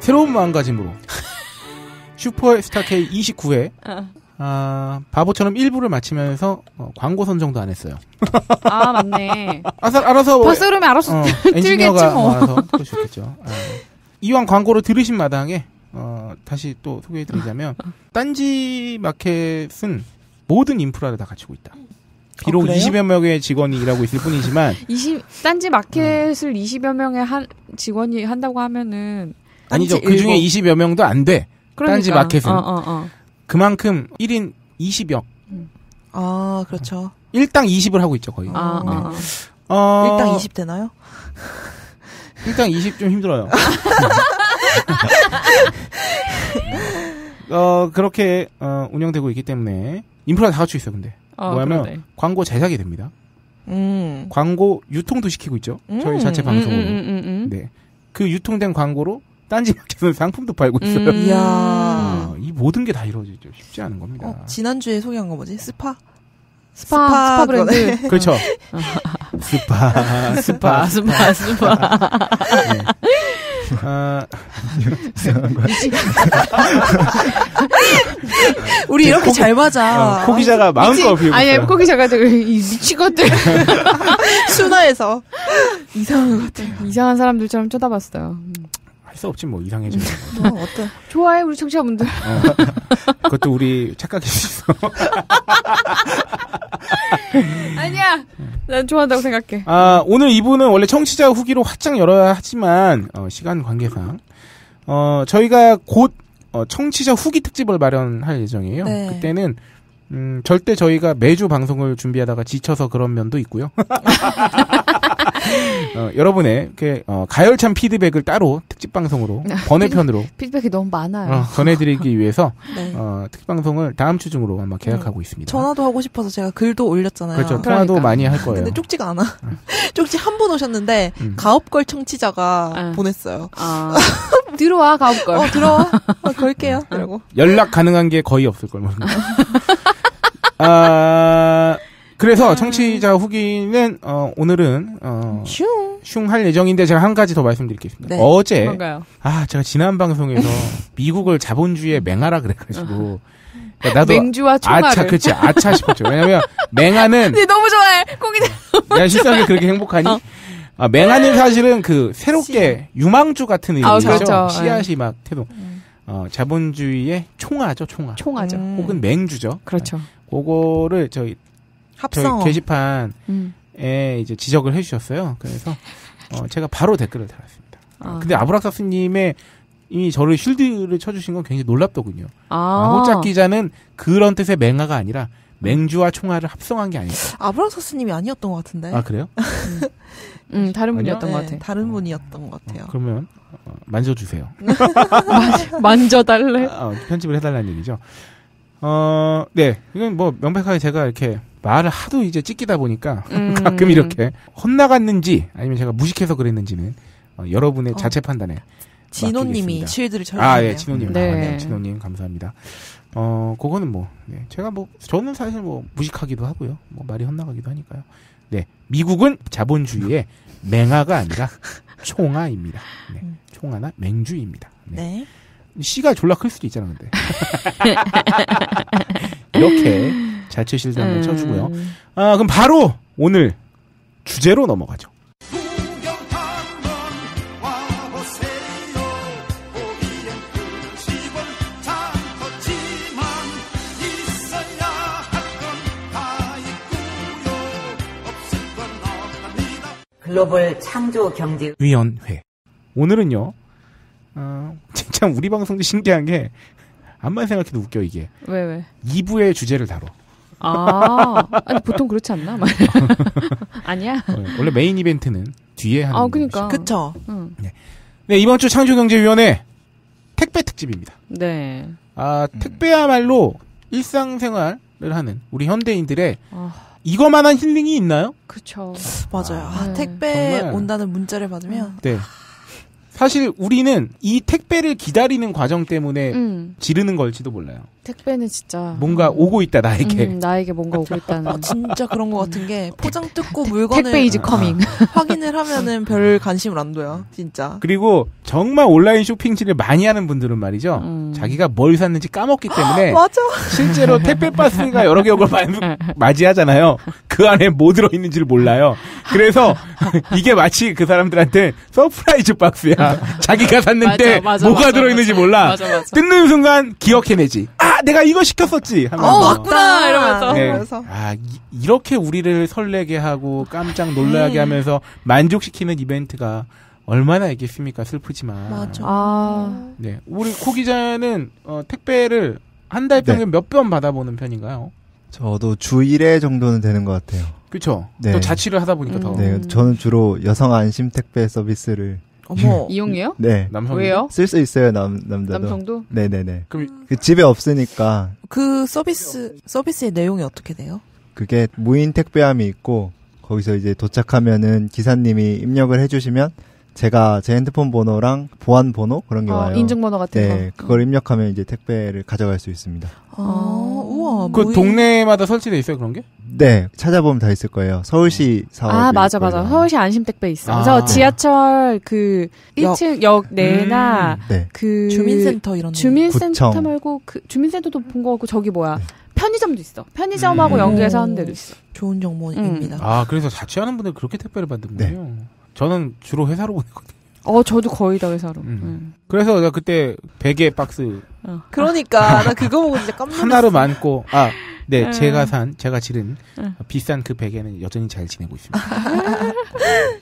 새로운 마음가짐으로 슈퍼스타 K 29회 어. 아, 바보처럼 일부를 마치면서 어, 광고 선정도 안 했어요. 아 맞네. 아 알아서 박수름이 뭐, 알아서 어, 엔지 뭐. 알아서 그러셨겠죠. 아, 이왕 광고를 들으신 마당에 어, 다시 또 소개해드리자면 딴지 마켓은 모든 인프라를 다 갖추고 있다. 비록 어, 20여 명의 직원이 일하고 있을 뿐이지만 20 딴지 마켓을 어. 음. 20여 명의 한 직원이 한다고 하면은 아니죠. 그 중에 20여 명도 안 돼. 그러니까. 딴지 마켓은. 어, 어, 어. 그만큼 1인 20역. 음. 아, 그렇죠. 1당 20을 하고 있죠, 거의. 아, 아 네. 아, 아. 어... 1당 20 되나요? 1당 20 좀 힘들어요. 어, 그렇게, 어, 운영되고 있기 때문에, 인프라 다 갖추고 있어요, 근데. 어, 뭐냐면, 그러네. 광고 제작이 됩니다. 음. 광고 유통도 시키고 있죠. 음. 저희 자체 음, 방송으로. 음, 음, 음, 네. 그 유통된 광고로 딴지 마켓에서 상품도 팔고 있어요. 이야. 이 모든 게 다 이루어지죠. 쉽지 않은 겁니다. 어, 지난주에 소개한 거 뭐지? 스파? 스파, 스파, 스파 브랜드. 그렇죠. 스파, 스파, 스파, 스파. 네. 아, 우리 이렇게 코, 잘 맞아. 어, 코 기자가 마음껏 비우 아니, 코 기자가 지금 이 미친 것들. 순화해서. 이상한 것들. 이상한 사람들처럼 쳐다봤어요. 음. 할수 없지 뭐 이상해지는 음. 거. 뭐 어떤 좋아해 우리 청취자분들. 어, 그것도 우리 착각일 수 있어. 아니야, 난 좋아한다고 생각해. 아 오늘 이분은 원래 청취자 후기로 활짝 열어야 하지만 어, 시간 관계상 어, 저희가 곧 어, 청취자 후기 특집을 마련할 예정이에요. 네. 그때는 음, 절대 저희가 매주 방송을 준비하다가 지쳐서 그런 면도 있고요. 어, 여러분의 어, 가열찬 피드백을 따로 특집 방송으로 번외편으로 네, 피드백이 너무 많아요. 어, 전해드리기 위해서 네. 어, 특집 방송을 다음 주 중으로 아마 계약하고 네. 있습니다. 전화도 하고 싶어서 제가 글도 올렸잖아요. 그렇죠. 전화도 그러니까. 많이 할 거예요. 근데 쪽지가 안 와. 음. 쪽지 한 번 오셨는데 음. 가업걸 청취자가 응. 아. 보냈어요. 아, 들어와 가업걸. 어, 들어와. 어, 걸게요. 그리고 음. 연락 가능한 게 거의 없을 걸 모르겠네. 아, 그래서 청취자 후기는 어, 오늘은 어, 슝. 슝 할 예정인데 제가 한 가지 더 말씀드리겠습니다. 네. 어제 뭔가요? 아 제가 지난 방송에서 네. 미국을 자본주의의 맹아라 그래가지고 어. 그러니까 나도 맹주와 총알을 아차 그렇지 아차 싶었죠. 왜냐면 맹아는 네, 너무 좋아해 고기야 실상에 그렇게 행복하니? 어. 아, 맹아는 아. 사실은 그 새롭게 유망주 같은 아, 의미죠. 아, 그렇죠. 씨앗이 네. 막 태동. 음. 어, 자본주의의 총아죠, 총아. 총아죠. 음. 혹은 맹주죠. 그렇죠. 네. 그거를 저희 합성 저희 게시판에 음. 이제 지적을 해주셨어요. 그래서 어, 제가 바로 댓글을 달았습니다. 아. 근데 아브락사스님의 이 저를 쉴드를 쳐주신 건 굉장히 놀랍더군요. 아. 아 호짝 기자는 그런 뜻의 맹아가 아니라 맹주와 총알을 합성한 게 아닐까. 아브라서스님이 아니었던 것 같은데. 아 그래요? 음, 음 다른 분이었던 네, 것 같아요. 다른 분이었던 것 같아요. 어, 그러면 어, 만져주세요. 만져달래. 아, 어, 편집을 해달라는 얘기죠. 어, 네. 이건 뭐 명백하게 제가 이렇게 말을 하도 이제 찍기다 보니까 음. 가끔 이렇게 혼나갔는지 아니면 제가 무식해서 그랬는지는 어, 여러분의 어. 자체 판단에 진호님이 실드를 쳐주네요. 아, 예, 진호님. 네. 아, 네. 진호님 감사합니다. 어, 그거는 뭐 예, 제가 뭐 저는 사실 뭐 무식하기도 하고요. 뭐 말이 헛나가기도 하니까요. 네, 미국은 자본주의의 맹아가 아니라 총아입니다. 네, 음. 총아나 맹주입니다. 네. 네. 씨가 졸라 클 수도 있잖아, 근데. 이렇게 자체 실상을번 음. 쳐주고요. 아, 그럼 바로 오늘 주제로 넘어가죠. 글로벌 창조 경제 위원회. 오늘은요. 어, 진짜 우리 방송도 신기한 게 암만 생각해도 웃겨 이게. 왜 왜? 2부의 주제를 다뤄. 아, 아니, 보통 그렇지 않나? 아니야. 어, 원래 메인 이벤트는 뒤에 하는. 아, 그니까. 그쵸. 응. 네. 네, 이번 주 창조경제위원회 택배 특집입니다. 네. 아, 음. 택배야말로 일상생활을 하는 우리 현대인들의 아. 이거만한 힐링이 있나요? 그쵸. 맞아요. 아, 네. 택배 정말. 온다는 문자를 받으면. 네. 사실 우리는 이 택배를 기다리는 과정 때문에 음. 지르는 걸지도 몰라요. 택배는 진짜 뭔가 오고 있다 나에게 음, 나에게 뭔가 오고 있다는 아, 진짜 그런 것 같은 게 음. 포장 뜯고 물건을 택배 이즈 커밍 아, 확인을 하면은 별 관심을 안 둬요 진짜 그리고 정말 온라인 쇼핑질을 많이 하는 분들은 말이죠 음. 자기가 뭘 샀는지 까먹기 아, 때문에 맞아 실제로 택배 박스가 여러 개역을 맞이하잖아요 그 안에 뭐 들어있는지를 몰라요 그래서 이게 마치 그 사람들한테 서프라이즈 박스야 자기가 샀는데 맞아, 맞아, 뭐가 맞아, 들어있는지 몰라 뜯는 순간 기억해내지 아! 내가 이거 시켰었지. 하면서. 어, 맞구나. 이러면서. 네. 이러면서. 아, 이, 렇게 우리를 설레게 하고 깜짝 놀라게 음. 하면서 만족시키는 이벤트가 얼마나 있겠습니까? 슬프지만. 맞 아. 네. 우리 코 기자는 어, 택배를 한 달 평균 네. 몇번 받아보는 편인가요? 저도 주 1회 정도는 되는 것 같아요. 그렇죠. 네. 또 자취를 하다 보니까 음. 더. 네, 저는 주로 여성 안심 택배 서비스를 어머 이용해요? 네. 남성 왜요? 쓸 수 있어요 남 남자도. 남성도? 네네네. 그럼 그 집에 없으니까. 그 서비스 서비스의 내용이 어떻게 돼요? 그게 무인 택배함이 있고 거기서 이제 도착하면은 기사님이 입력을 해주시면 제가 제 핸드폰 번호랑 보안 번호 그런 게 아, 와요. 인증 번호 같은 네, 거. 그걸 입력하면 이제 택배를 가져갈 수 있습니다. 아, 우와. 음. 그뭐 동네마다 설치돼 있어요 그런 게? 네, 찾아보면 다 있을 거예요. 서울시 음. 사업. 아 맞아 맞아. 거예요. 서울시 안심택배 있어. 아. 그래서 지하철 그 1층 역, 내나 음. 네. 그 주민센터 이런. 주민센터 구청. 말고 그 주민센터도 본거 같고 저기 뭐야. 네. 편의점도 있어. 편의점하고 음. 연계해서 하는 데도 있어. 좋은 정보입니다. 음. 아, 그래서 자취하는 분들 그렇게 택배를 받는군요. 네. 저는 주로 회사로 보내거든요. 어, 저도 거의 다 회사로. 음. 네. 그래서 나 그때 베개 박스. 어. 그러니까 아. 나 그거 보고 진짜 깜놀랐어. 하나로 많고 아, 네, 네, 제가 산, 제가 지른 네. 비싼 그 베개는 여전히 잘 지내고 있습니다.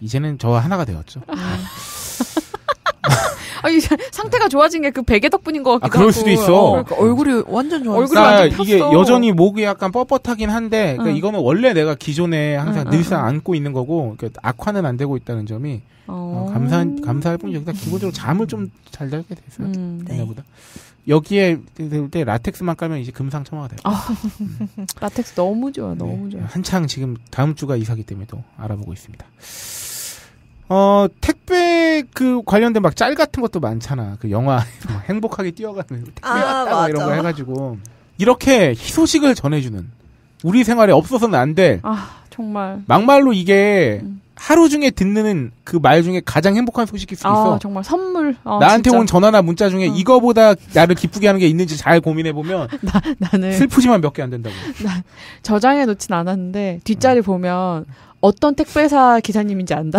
이제는 저와 하나가 되었죠. 아. 아. 아니 상태가 좋아진 게 그 베개 덕분인 것 아, 같기도 아, 그럴 하고. 있어. 어, 그러니까 얼굴이 완전 좋아. 얼굴이 완전 폈어. 이게 여전히 목이 약간 뻣뻣하긴 한데 그러니까 응. 이거는 원래 내가 기존에 항상 응, 늘상 응. 안고 있는 거고 그러니까 악화는 안 되고 있다는 점이 어, 어. 감사 감사할 뿐이지. 일단 기본적으로 잠을 좀잘 잘게 됐어요. 음, 네. 보다. 여기에 때 라텍스만 까면 이제 금상첨화가 돼요. 아, 라텍스 너무 좋아, 네. 너무 네. 좋아. 한창 지금 다음 주가 이사기 때문에 또 알아보고 있습니다. 어, 택배 그 관련된 막 짤 같은 것도 많잖아. 그 영화 뭐 행복하게 뛰어가는 뭐 아, 택배 아, 왔다 뭐 이런 거 해가지고 이렇게 희소식을 전해주는 우리 생활에 없어서는 안 돼. 아 정말. 막말로 이게 음. 하루 중에 듣는 그 말 중에 가장 행복한 소식일 수 아, 있어. 정말 선물. 아, 나한테 진짜. 온 전화나 문자 중에 응. 어. 이거보다 나를 기쁘게 하는 게 있는지 잘 고민해 보면 나는 슬프지만 몇 개 안 된다고. 저장해 놓진 않았는데 뒷자리 응. 어. 보면 어떤 택배사 기사님인지 안다.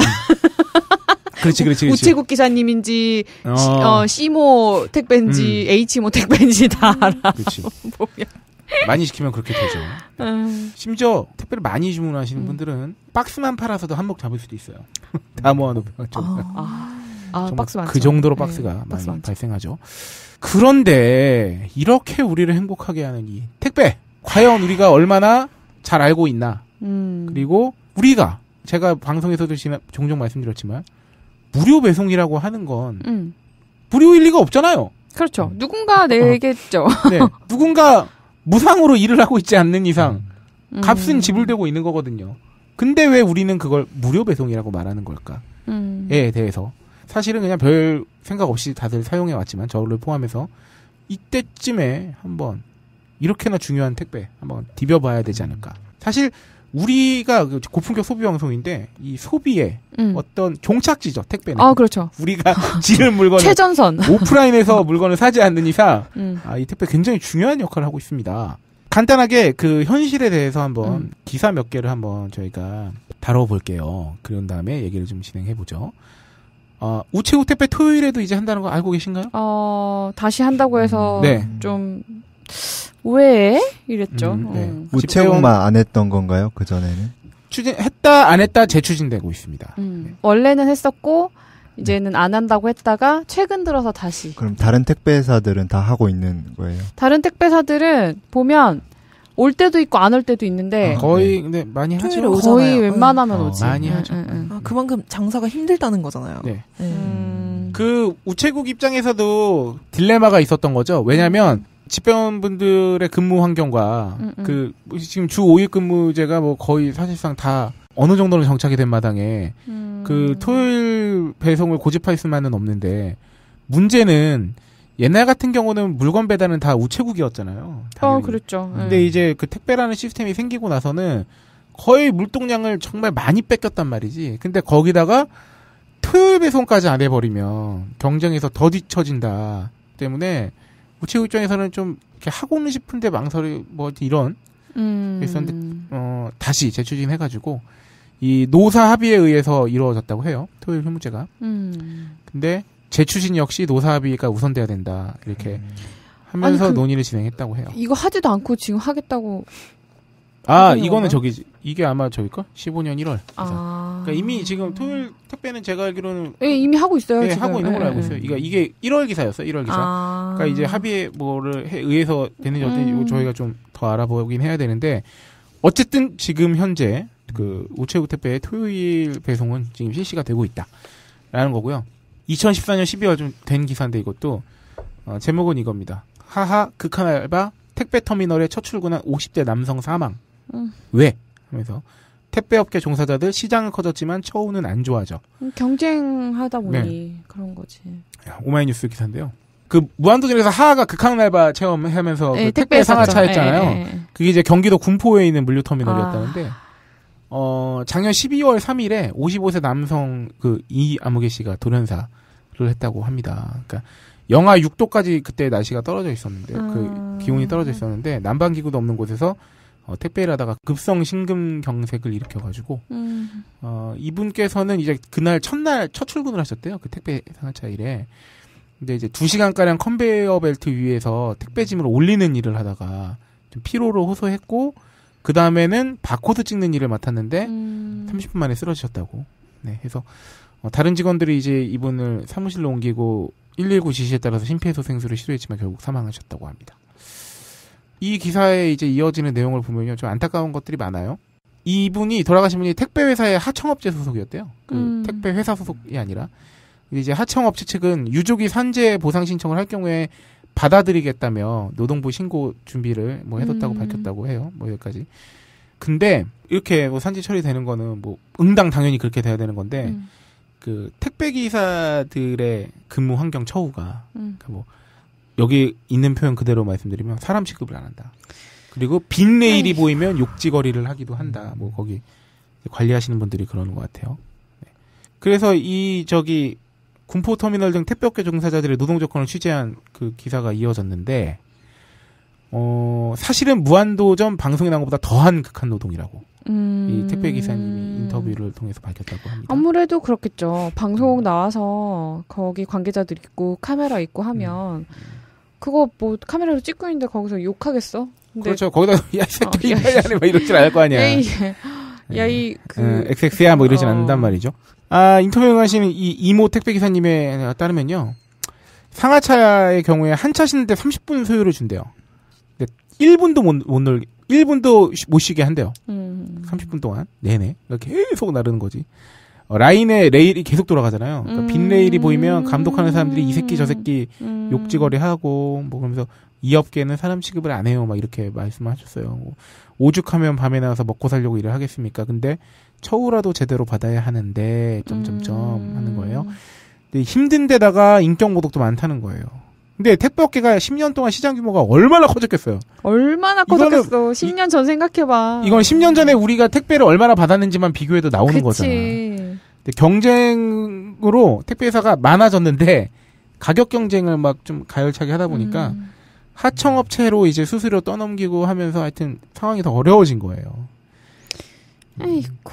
그렇지, 그렇지, 그렇지. 우체국 기사님인지, 어. 시, 어, C모 택배인지, 음. H모 택배인지 다 음. 알아. 그렇지. 많이 시키면 그렇게 되죠. 음. 심지어 택배를 많이 주문하시는 음. 분들은 박스만 팔아서도 한몫 잡을 수도 있어요. 다 모아놓으면. 아, 아, 박스 많죠. 그 정도로 박스가 네, 많이 박스 발생하죠. 그런데 이렇게 우리를 행복하게 하는 이 택배 과연 우리가 얼마나 잘 알고 있나? 음. 그리고 우리가 제가 방송에서도 지나 종종 말씀드렸지만 무료 배송이라고 하는 건 음. 무료일 리가 없잖아요. 그렇죠. 음. 누군가 어. 내겠죠. 네. 누군가 무상으로 일을 하고 있지 않는 이상 음. 값은 지불되고 있는 거거든요. 근데 왜 우리는 그걸 무료 배송이라고 말하는 걸까에 음. 예, 대해서 사실은 그냥 별 생각 없이 다들 사용해 왔지만 저를 포함해서 이때쯤에 한번 이렇게나 중요한 택배 한번 디벼봐야 되지 않을까. 사실 우리가 그 고품격 소비 방송인데 이 소비의 음. 어떤 종착지죠 택배는. 아 그렇죠. 우리가 지른 물건 최전선 오프라인에서 물건을 사지 않는 이상 음. 아, 이 택배 굉장히 중요한 역할을 하고 있습니다. 간단하게 그 현실에 대해서 한번 음. 기사 몇 개를 한번 저희가 다뤄볼게요. 그런 다음에 얘기를 좀 진행해 보죠. 어, 우체국 택배 토요일에도 이제 한다는 거 알고 계신가요? 어 다시 한다고 해서 네. 좀 왜? 이랬죠. 음, 네. 어. 우체국만 안 했던 건가요? 그 전에는? 추진 했다 안 했다 재추진되고 있습니다. 음. 네. 원래는 했었고 이제는 안 한다고 했다가 최근 들어서 다시. 그럼 다른 택배사들은 다 하고 있는 거예요? 다른 택배사들은 보면 올 때도 있고 안 올 때도 있는데 아, 거의 근데 네, 많이 하죠. 오잖아요. 거의 네. 웬만하면 응. 어, 오지. 어, 많이 네, 하죠. 응, 아, 그만큼 장사가 힘들다는 거잖아요. 네. 음. 그 우체국 입장에서도 딜레마가 있었던 거죠. 왜냐하면 집배원분들의 근무 환경과 음, 음. 그 지금 주 5일 근무제가 뭐 거의 사실상 다 어느 정도는 정착이 된 마당에 음. 그 토요일 배송을 고집할 수만은 없는데 문제는 옛날 같은 경우는 물건 배달은 다 우체국이었잖아요. 어, 당연히. 어, 그렇죠. 근데 네. 이제 그 택배라는 시스템이 생기고 나서는 거의 물동량을 정말 많이 뺏겼단 말이지. 근데 거기다가 토요일 배송까지 안 해버리면 경쟁에서 더 뒤처진다 때문에 우체국 입장에서는 좀 이렇게 하고는 싶은데 망설이 뭐 이런 음. 있었는데 어 다시 재추진해가지고 이 노사 합의에 의해서 이루어졌다고 해요 토요일 휴무제가. 음. 근데 재추진 역시 노사 합의가 우선돼야 된다 이렇게. 음. 하면서 아니, 그, 논의를 진행했다고 해요. 이거 하지도 않고 지금 하겠다고 아 이거는 저기 이게 아마 저기일까? 15년 1월. 아. 그러니까 이미 지금 토요일 택배는 제가 알기로는 예, 이미 하고 있어요. 예, 하고 있는 걸 예. 알고 있어요. 이게 이게 1월 기사였어요. 1월 기사. 아. 그러니까 이제 합의에 뭐를 해, 의해서 되는지 어떤지 음. 저희가 좀 더 알아보긴 해야 되는데 어쨌든 지금 현재 그 우체국 택배 토요일 배송은 지금 실시가 되고 있다라는 거고요. 2014년 12월 좀 된 기사인데 이것도 어, 제목은 이겁니다. 하하 극한 알바 택배 터미널에 첫 출근한 50대 남성 사망. 음. 왜? 하면서 택배업계 종사자들 시장은 커졌지만 처우는 안 좋아져. 음, 경쟁하다 보니 네. 그런 거지. 오마이뉴스 기사인데요. 그 무한도전에서 하하가 극한 알바 체험하면서 네, 그 택배 상하차 했잖아요. 네, 네. 그게 이제 경기도 군포에 있는 물류터미널이었다는데 아. 어, 작년 12월 3일에 55세 남성 그 이아무개 씨가 돌연사를 했다고 합니다. 그러니까 영하 6도까지 그때 날씨가 떨어져 있었는데 아. 그 음. 기온이 떨어져 있었는데 난방 기구도 없는 곳에서 어, 택배를 하다가 급성 심근경색을 일으켜가지고 음. 어, 이분께서는 이제 그날 첫날 첫 출근을 하셨대요 그 택배 상하차 일에 근데 이제 두 시간 가량 컨베이어 벨트 위에서 택배짐을 올리는 일을 하다가 좀 피로로 호소했고 그 다음에는 바코드 찍는 일을 맡았는데 음. 30분 만에 쓰러지셨다고 네 해서 어, 다른 직원들이 이제 이분을 사무실로 옮기고 119 지시에 따라서 심폐소생술을 시도했지만 결국 사망하셨다고 합니다. 이 기사에 이제 이어지는 내용을 보면요. 좀 안타까운 것들이 많아요. 이분이 돌아가신 분이 택배 회사의 하청업체 소속이었대요. 그 음. 택배 회사 소속이 아니라 이제 하청업체 측은 유족이 산재 보상 신청을 할 경우에 받아들이겠다며 노동부 신고 준비를 뭐 해뒀다고 음. 밝혔다고 해요. 뭐 여기까지. 근데 이렇게 뭐 산재 처리되는 거는 뭐 응당 당연히 그렇게 돼야 되는 건데 음. 그 택배 기사들의 근무 환경 처우가 음. 그러니까 뭐 여기 있는 표현 그대로 말씀드리면 사람 취급을 안 한다. 그리고 빈 레일이 에이. 음. 보이면 욕지거리를 하기도 한다. 뭐 거기 관리하시는 분들이 그러는 것 같아요. 네. 그래서 이 저기 군포 터미널 등 택배업계 종사자들의 노동 조건을 취재한 그 기사가 이어졌는데 어 사실은 무한도전 방송에 나온 것보다 더한 극한 노동이라고 음... 이 택배 기사님이 인터뷰를 통해서 밝혔다고 합니다. 아무래도 그렇겠죠. 방송 음. 나와서 거기 관계자들 있고 카메라 있고 하면 음. 그거 뭐 카메라로 찍고 있는데 거기서 욕하겠어? 그렇죠. 거기다 아, 야, 새끼 이발리 이러진 않을 거 아니야. 야, 이, 음. 그. 음, 엑스엑스야, 뭐 이러진 어. 않는단 말이죠. 아, 인터뷰하신 이 이모 택배기사님에 따르면요. 상하차의 경우에 한차신는데 30분 소요를 준대요. 근데 1분도 못, 못놀 1분도 못 쉬게 한대요. 음. 30분 동안. 내내. 계속 나르는 거지. 어, 라인의 레일이 계속 돌아가잖아요. 그러니까 음. 빈 레일이 보이면 감독하는 사람들이 이 새끼 저 새끼 음. 욕지거리 하고 뭐 그러면서 이 업계는 사람 취급을 안 해요. 막 이렇게 말씀하셨어요. 뭐 오죽하면 밤에 나와서 먹고 살려고 일을 하겠습니까? 근데 처우라도 제대로 받아야 하는데 점점점 음. 하는 거예요. 근데 힘든 데다가 인격 모독도 많다는 거예요. 근데 택배 업계가 10년 동안 시장 규모가 얼마나 커졌겠어요? 얼마나 커졌겠어? 10년 전 생각해봐. 이건 10년 전에 우리가 택배를 얼마나 받았는지만 비교해도 나오는 그치. 거잖아. 경쟁으로 택배회사가 많아졌는데 가격 경쟁을 막 좀 가열차게 하다 보니까 음. 하청업체로 이제 수수료 떠넘기고 하면서 하여튼 상황이 더 어려워진 거예요. 아이고.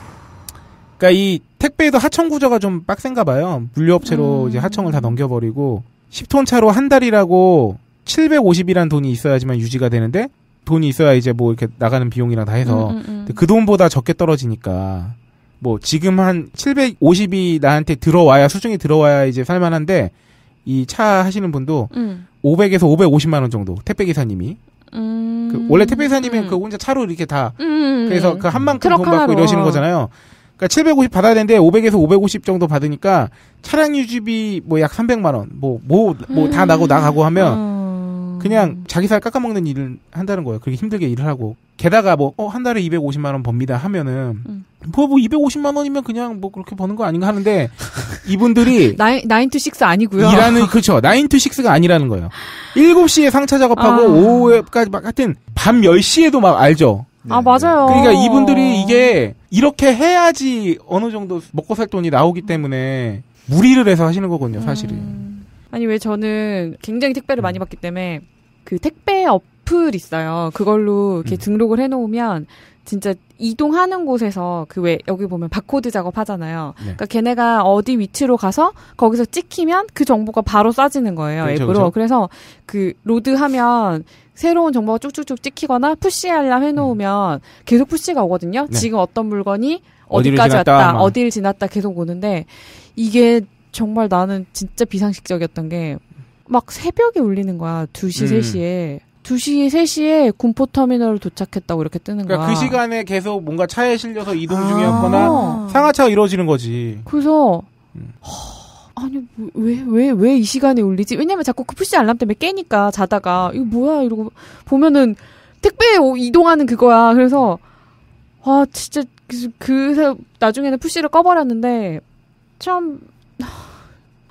그러니까 이 택배에도 하청 구조가 좀 빡센가 봐요. 물류업체로 음. 이제 하청을 다 넘겨버리고 10톤 차로 한 달이라고 750이란 돈이 있어야지만 유지가 되는데 돈이 있어야 이제 뭐 이렇게 나가는 비용이랑 다 해서 음, 음, 음. 그 돈보다 적게 떨어지니까 뭐 지금 한 750이 나한테 들어와야 수중에 들어와야 이제 살만한데 이 차 하시는 분도 음. 500에서 550만 원 정도 택배 기사님이 그 음... 그 원래 택배 기사님이 음. 그 혼자 차로 이렇게 다 음, 음, 음. 그래서 그 한 만큼 돈 받고 이러시는 거잖아요. 그러니까 750 받아야 되는데 500에서 550 정도 받으니까 차량 유지비 뭐 약 300만 원 뭐 뭐 뭐 다 나고 나가고 하면 그냥 자기 살 깎아먹는 일을 한다는 거예요. 그렇게 힘들게 일을 하고. 게다가 뭐, 어, 한 달에 250만 원 법니다 하면은, 음. 뭐, 뭐, 250만 원이면 그냥 뭐 그렇게 버는 거 아닌가 하는데, 이분들이. 나인, 나인 투 식스 아니고요 일하는, 그렇죠. 나인 투 식스가 아니라는 거예요. 7시에 상차 작업하고, 아. 오후에까지 막, 하여튼, 밤 10시에도 막 알죠. 아, 네, 아, 맞아요. 네. 그러니까 이분들이 이게, 이렇게 해야지 어느 정도 먹고 살 돈이 나오기 때문에, 무리를 해서 하시는 거거든요, 사실은. 음. 아니 왜 저는 굉장히 택배를 많이 음. 받기 때문에 그 택배 어플 있어요. 그걸로 이렇게 음. 등록을 해놓으면 진짜 이동하는 곳에서 그 왜 여기 보면 바코드 작업하잖아요. 네. 그러니까 걔네가 어디 위치로 가서 거기서 찍히면 그 정보가 바로 쏴지는 거예요 그쵸, 그렇죠, 앱으로. 그쵸? 그렇죠. 그래서 그 로드 하면 새로운 정보가 쭉쭉쭉 찍히거나 푸시 알람 해놓으면 음. 계속 푸시가 오거든요. 네. 지금 어떤 물건이 어디까지 왔다, 왔다 어디를 지났다 계속 오는데 이게 정말 나는 진짜 비상식적이었던 게 막 새벽에 울리는 거야. 2시, 음. 3시에. 2시, 3시에 군포터미널 도착했다고 이렇게 뜨는 그러니까 거야. 그러니까 그 시간에 계속 뭔가 차에 실려서 이동 중이었거나 아. 상하차가 이루어지는 거지. 그래서, 음. 허, 아니, 왜, 왜, 왜 이 시간에 울리지? 왜냐면 자꾸 그 푸시 알람 때문에 깨니까 자다가, 이거 뭐야? 이러고 보면은 택배 이동하는 그거야. 그래서, 와 진짜, 그, 그 나중에는 푸시를 꺼버렸는데, 참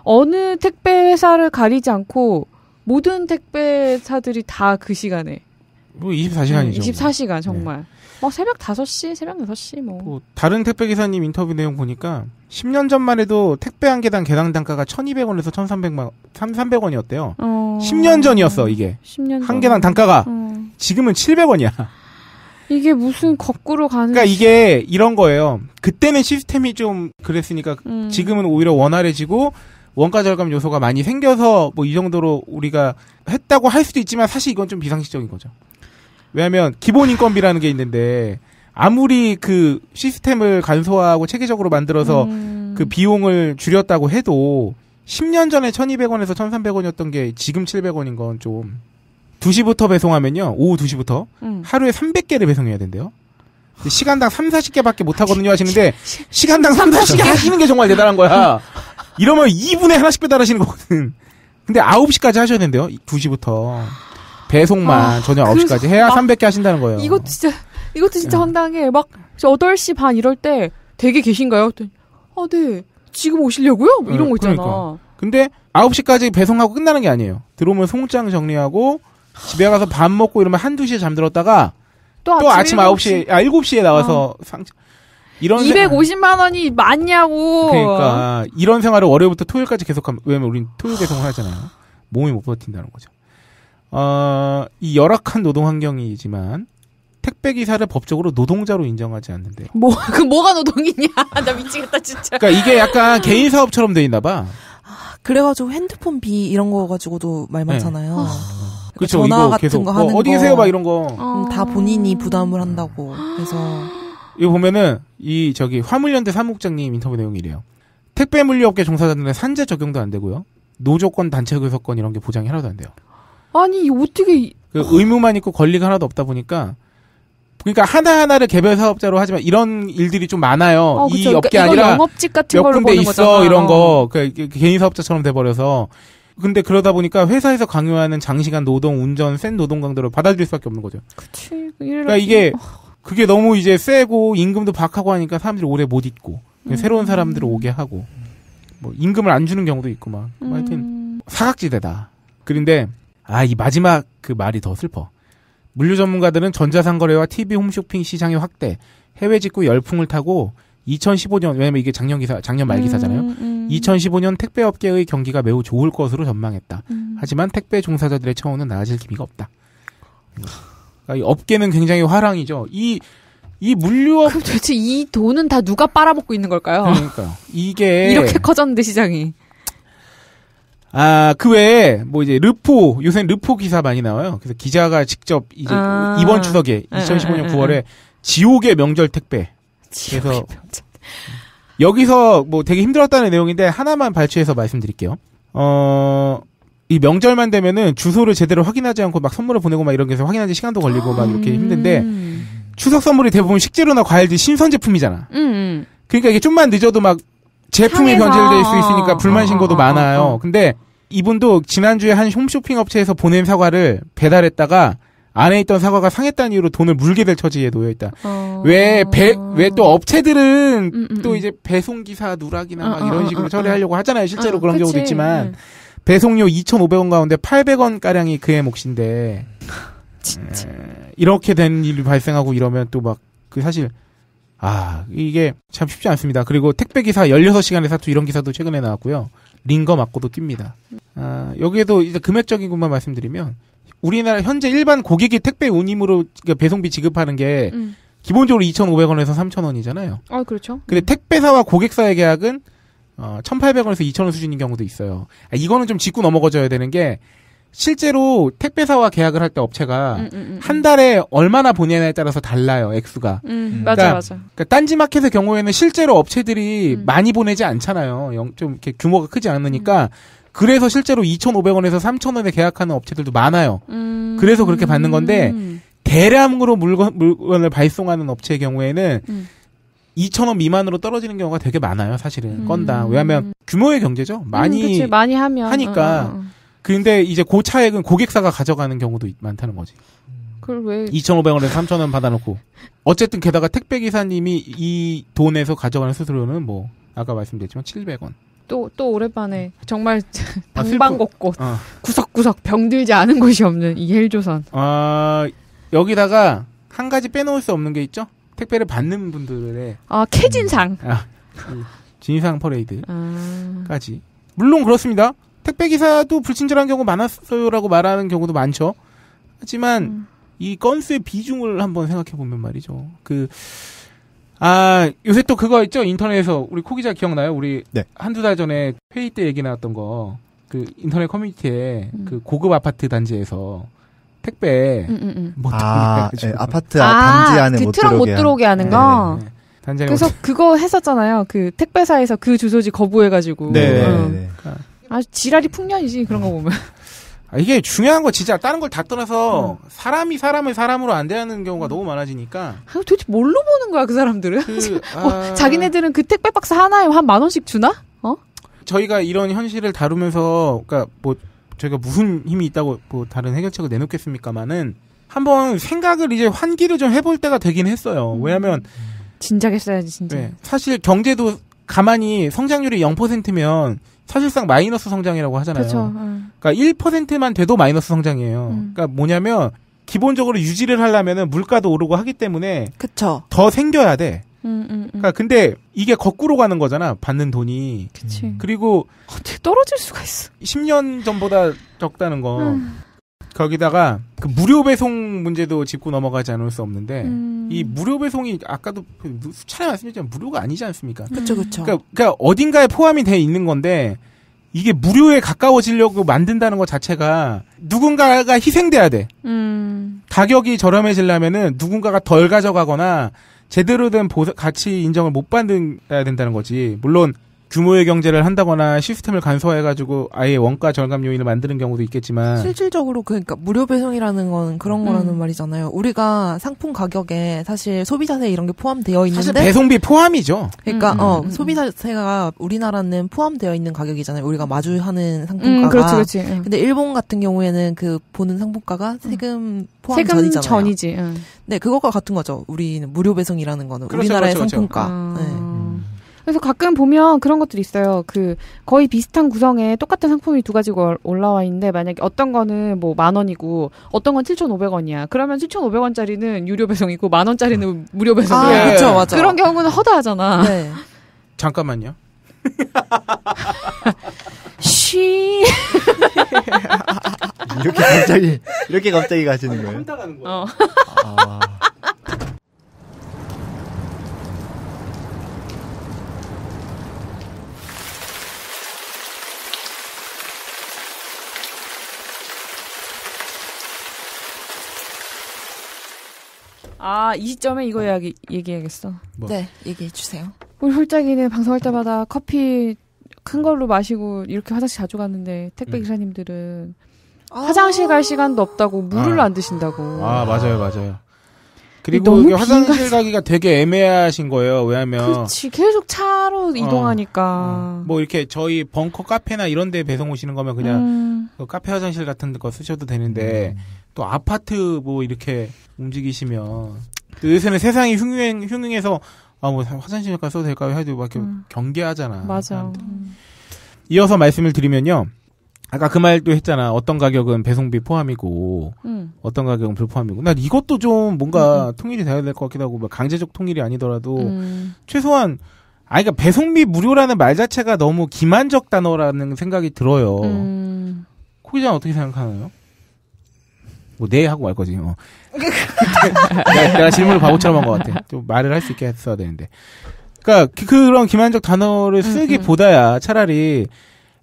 어느 택배 회사를 가리지 않고 모든 택배사들이 다 그 시간에 뭐 24시간이죠. 24시간 음, 뭐. 정말. 네. 막 뭐 새벽 5시, 새벽 6시 뭐. 뭐 다른 택배 기사님 인터뷰 내용 보니까 10년 전만 해도 택배 한 개당 개당 단가가 1,200원에서 1,300만 3,300원이었대요. 어... 10년 전이었어, 이게. 10년 한 개당 단가가 어... 지금은 700원이야. 이게 무슨 거꾸로 가는 그러니까 이게 이런 거예요. 그때는 시스템이 좀 그랬으니까 음. 지금은 오히려 원활해지고 원가 절감 요소가 많이 생겨서 뭐 이 정도로 우리가 했다고 할 수도 있지만 사실 이건 좀 비상식적인 거죠. 왜냐하면 기본 인건비라는 게 있는데 아무리 그 시스템을 간소화하고 체계적으로 만들어서 음. 그 비용을 줄였다고 해도 10년 전에 1200원에서 1300원이었던 게 지금 700원인 건 좀 2시부터 배송하면요. 오후 2시부터 음. 하루에 300개를 배송해야 된대요. 시간당 3, 40개밖에 못 하거든요 하시는데 시간당 3, 40개 하시는 게 정말 대단한 거야. 이러면 2분에 하나씩 배달하시는 거거든. 근데 9시까지 하셔야 된대요. 2시부터. 배송만 아, 저녁 9시까지 해야 300개 하신다는 거예요. 이것도 진짜 이것도 진짜 네. 황당해. 막 8시 반 이럴 때 되게 계신가요? 아, 네. 지금 오시려고요? 뭐 이런 네, 거 있잖아. 그러니까. 근데 9시까지 배송하고 끝나는 게 아니에요. 들어오면 송장 정리하고 집에 가서 밥 먹고 이러면 한두 시에 잠들었다가 또, 또 아침, 아침 7시, 9시, 아, 7시에 나와서 아. 상, 이런 250만 원이 많냐고. 그러니까 이런 생활을 월요일부터 토요일까지 계속하면 왜냐면 우린 토요일 개성을 하잖아요. 몸이 못 버틴다는 거죠. 어, 이 열악한 노동 환경이지만 택배 기사를 법적으로 노동자로 인정하지 않는데요. 뭐그 뭐가 노동이냐? 나 미치겠다 진짜. 그러니까 이게 약간 개인 사업처럼 돼 있나 봐. 아, 그래가지고 핸드폰 비 이런 거 가지고도 말 네. 많잖아요. 네. 아. 그러니렇죠 전화 같은 계속, 거 뭐 하는 어, 어디 계세요? 막 이런 거. 어... 다 본인이 부담을 한다고. 그래서 아. 이거 보면은 이 저기 화물연대 사무국장님 인터뷰 내용이 래요 택배 물류업계 종사자들은 산재 적용도 안 되고요. 노조권, 단체교섭권 이런 게 보장이 하나도 안 돼요. 아니 어떻게 그 의무만 있고 권리가 하나도 없다 보니까 그러니까 하나하나를 개별 사업자로 하지만 이런 일들이 좀 많아요. 어, 이 그쵸. 업계 그러니까 아니라 영업직 같은 몇 군데 있어 거잖아 이런 거 그러니까 개인 사업자처럼 돼버려서 근데 그러다 보니까 회사에서 강요하는 장시간 노동, 운전, 센 노동 강도를 받아들일 수밖에 없는 거죠. 그치. 그 그러니까 이게 어, 그게 너무 이제 세고 임금도 박하고 하니까 사람들이 오래 못 있고 음. 새로운 사람들을 오게 하고 뭐 임금을 안 주는 경우도 있고 막 음. 하여튼 사각지대다. 그런데 아 이 마지막 그 말이 더 슬퍼. 물류 전문가들은 전자상거래와 TV 홈쇼핑 시장의 확대, 해외 직구 열풍을 타고 2015년 왜냐면 이게 작년 기사 작년 말 기사잖아요. 음, 음. 2015년 택배 업계의 경기가 매우 좋을 것으로 전망했다. 음. 하지만 택배 종사자들의 처우는 나아질 기미가 없다. 그러니까 업계는 굉장히 화랑이죠. 이, 이 물류업. 그럼 도대체 이 돈은 다 누가 빨아먹고 있는 걸까요? 그러니까요. 이게. 이렇게 커졌는데 시장이. 아, 그 외에, 뭐 이제, 르포, 요새 르포 기사 많이 나와요. 그래서 기자가 직접, 이제, 아~ 이번 추석에, 2015년 예, 예, 9월에, 예, 지옥의 명절 택배. 지옥의 그래서, 명절. 여기서 뭐 되게 힘들었다는 내용인데, 하나만 발췌해서 말씀드릴게요. 어, 이 명절만 되면은 주소를 제대로 확인하지 않고 막 선물을 보내고 막 이런 게서 확인하는 시간도 걸리고 막 이렇게 음. 힘든데 추석 선물이 대부분 식재료나 과일들 신선 제품이잖아. 음, 음. 그러니까 이게 좀만 늦어도 막 제품이 변질될 수 있으니까 불만 신고도 어, 어 많아요. 어, 어, 근데 이분도 지난주에 한 홈쇼핑 업체에서 보낸 사과를 배달했다가 안에 있던 사과가 상했다는 이유로 돈을 물게 될 처지에 놓여 있다. 어. 왜배왜 또 업체들은 음, 음, 또 음. 이제 배송 기사 누락이나 막 어, 이런 식으로 처리하려고 하잖아요. 실제로 그런 그치. 경우도 있지만. 배송료 2,500원 가운데 800원 가량이 그의 몫인데 진짜. 에, 예, 이렇게 된 일이 발생하고 이러면 또 막 그 사실 아 이게 참 쉽지 않습니다. 그리고 택배 기사 16시간의 사투 이런 기사도 최근에 나왔고요. 링거 맞고도 뜁니다 아, 여기에도 이제 금액적인 것만 말씀드리면 우리나라 현재 일반 고객이 택배 운임으로 그러니까 배송비 지급하는 게 음. 기본적으로 2,500원에서 3,000원이잖아요. 아, 어, 그렇죠. 근데 음. 택배사와 고객사의 계약은 어, 1,800원에서 2,000원 수준인 경우도 있어요. 아, 이거는 좀 짚고 넘어가줘야 되는 게 실제로 택배사와 계약을 할 때 업체가 음, 음, 음, 음. 한 달에 얼마나 보내냐에 따라서 달라요 액수가. 음, 음. 그러니까, 맞아 맞아. 그러니까 딴지마켓의 경우에는 실제로 업체들이 많이 보내지 않잖아요. 영, 좀 이렇게 규모가 크지 않으니까 그래서 실제로 2,500원에서 3,000원에 계약하는 업체들도 많아요. 그래서 그렇게 받는 건데 대량으로 물건 물건을 발송하는 업체의 경우에는. 2천원 미만으로 떨어지는 경우가 되게 많아요, 사실은. 음. 건당. 왜냐하면 규모의 경제죠. 음, 많이 음, 그치, 많이 하면 하니까. 어, 어, 어. 근데 이제 고그 차액은 고객사가 가져가는 경우도 많다는 거지. 그걸 왜 2,500원에서 3,000원 받아놓고 어쨌든 게다가 택배 기사님이 이 돈에서 가져가는 수수료는 뭐 아까 말씀드렸지만 700원. 또, 또 오랜만에 음. 정말 아, 방방 곳곳 어. 구석구석 병들지 않은 곳이 없는 이 헬조선. 아, 여기다가 한 가지 빼놓을 수 없는 게 있죠? 택배를 받는 분들의 어, 음, 아 캐진상 그 아, 진상 퍼레이드까지 아... 물론 그렇습니다. 택배 기사도 불친절한 경우 많았어요라고 말하는 경우도 많죠. 하지만 음. 이 건수의 비중을 한번 생각해 보면 말이죠. 그 아, 요새 또 그거 있죠? 인터넷에서 우리 코기자 기억나요? 우리 네. 한두 달 전에 회의 때 얘기 나왔던 거. 그 인터넷 커뮤니티에 음. 그 고급 아파트 단지에서 택배 음, 음, 음. 뭐 아, 네, 아파트 아, 단지 안에 그못 트럭 들어오게, 못 들어오게 하는 네, 거. 네. 네. 그래서 못... 그거 했었잖아요. 그 택배사에서 그 주소지 거부해가지고. 네. 음. 네, 네, 그러아 그러니까 지랄이 풍년이지 그런 거 보면. 아, 이게 중요한 거 진짜 다른 걸 다 떠나서 음. 사람이 사람을 사람으로 안 대하는 경우가 너무 많아지니까. 아, 도대체 뭘로 보는 거야 그 사람들은? 그, 아... 뭐, 자기네들은 그 택배 박스 하나에 한 만 원씩 주나? 어? 저희가 이런 현실을 다루면서 그러니까 뭐 저희가 무슨 힘이 있다고 뭐 다른 해결책을 내놓겠습니까마는 한번 생각을 이제 환기를 좀 해볼 때가 되긴 했어요. 음. 왜냐하면 진작 했어야지 진짜. 네, 사실 경제도 가만히 성장률이 0%면 사실상 마이너스 성장이라고 하잖아요. 그쵸, 음. 그러니까 1%만 돼도 마이너스 성장이에요. 음. 그러니까 뭐냐면 기본적으로 유지를 하려면은 물가도 오르고 하기 때문에 그쵸. 더 생겨야 돼. 음, 음, 음. 그러니까 근데 이게 거꾸로 가는 거잖아. 받는 돈이. 그치. 그리고 어떻게 떨어질 수가 있어? 10년 전보다 적다는 거. 거기다가 그 무료 배송 문제도 짚고 넘어가지 않을 수 없는데 이 무료 배송이 아까도 그 수차례 말씀드렸지만 무료가 아니지 않습니까? 그렇죠, 그렇죠. 까 그러니까 어딘가에 포함이 돼 있는 건데 이게 무료에 가까워지려고 만든다는 것 자체가 누군가가 희생돼야 돼. 음. 가격이 저렴해지려면은 누군가가 덜 가져가거나 제대로 된 보상, 가치 인정을 못 받는, 야 된다는 거지. 물론, 규모의 경제를 한다거나 시스템을 간소화해가지고 아예 원가 절감 요인을 만드는 경우도 있겠지만 실질적으로 그러니까 무료 배송이라는 건 그런 거라는 음. 말이잖아요. 우리가 상품 가격에 사실 소비자세 이런 게 포함되어 있는데 사실 배송비 포함이죠. 그러니까 음. 어 음. 소비자세가 우리나라는 포함되어 있는 가격이잖아요. 우리가 마주하는 상품가가. 음, 그렇지, 그렇지. 음. 근데 일본 같은 경우에는 그 보는 상품가가 음. 세금 포함 세금 전이잖아요. 전이지. 응. 네, 그것과 같은 거죠. 우리는 무료 배송이라는 거는 그렇죠, 우리나라의 그렇죠, 그렇죠. 상품가. 그렇죠. 네. 그래서 가끔 보면 그런 것들이 있어요. 그 거의 비슷한 구성에 똑같은 상품이 두 가지가 올라와 있는데 만약에 어떤 거는 뭐만 원이고 어떤 건 7,500원이야. 그러면 7,500원짜리는 유료 배송이고 만 원짜리는 무료 배송이야. 아, 그쵸, 맞아. 그런 경우는 허다하잖아. 네. 잠깐만요. 쉬. 이렇게 갑자기 이렇게 갑자기 가시는 거예요? 아, 혼자 가는 거예요. 어. 아. 아, 이 시점에 이거 이야기, 얘기해야겠어. 뭐? 네, 얘기해 주세요. 우리 홀짝이는 방송할 때마다 커피 큰 걸로 마시고 이렇게 화장실 자주 갔는데 택배 음. 기사님들은 아~ 화장실 갈 시간도 없다고 물을 아. 안 드신다고. 아, 맞아요, 맞아요. 그리고 이게 화장실 빈가 가기가 되게 애매하신 거예요. 왜냐면 그렇지 계속 차로 어, 이동하니까 어, 어. 뭐 이렇게 저희 벙커 카페나 이런 데 배송 오시는 거면 그냥 음. 그 카페 화장실 같은 거 쓰셔도 되는데 음. 또 아파트 뭐 이렇게 움직이시면 요새는 세상이 흉흉 흉흉해서 아 뭐 화장실 잠깐 써도 될까요? 해도 막 음. 경계하잖아. 맞아. 음. 이어서 말씀을 드리면요. 아까 그 말도 했잖아. 어떤 가격은 배송비 포함이고, 음. 어떤 가격은 불포함이고. 난 이것도 좀 뭔가 음. 음. 통일이 되어야될 것 같기도 하고, 막 뭐 강제적 통일이 아니더라도, 음. 최소한, 아, 그니까 러 배송비 무료라는 말 자체가 너무 기만적 단어라는 생각이 들어요. 음. 코기장는 어떻게 생각하나요? 뭐네 하고 말 거지. 어. 뭐. 내가, 내가, 질문을 바보처럼 한 것 같아. 좀 말을 할 수 있게 했어야 되는데. 그러니까 그런 기만적 단어를 쓰기보다야 차라리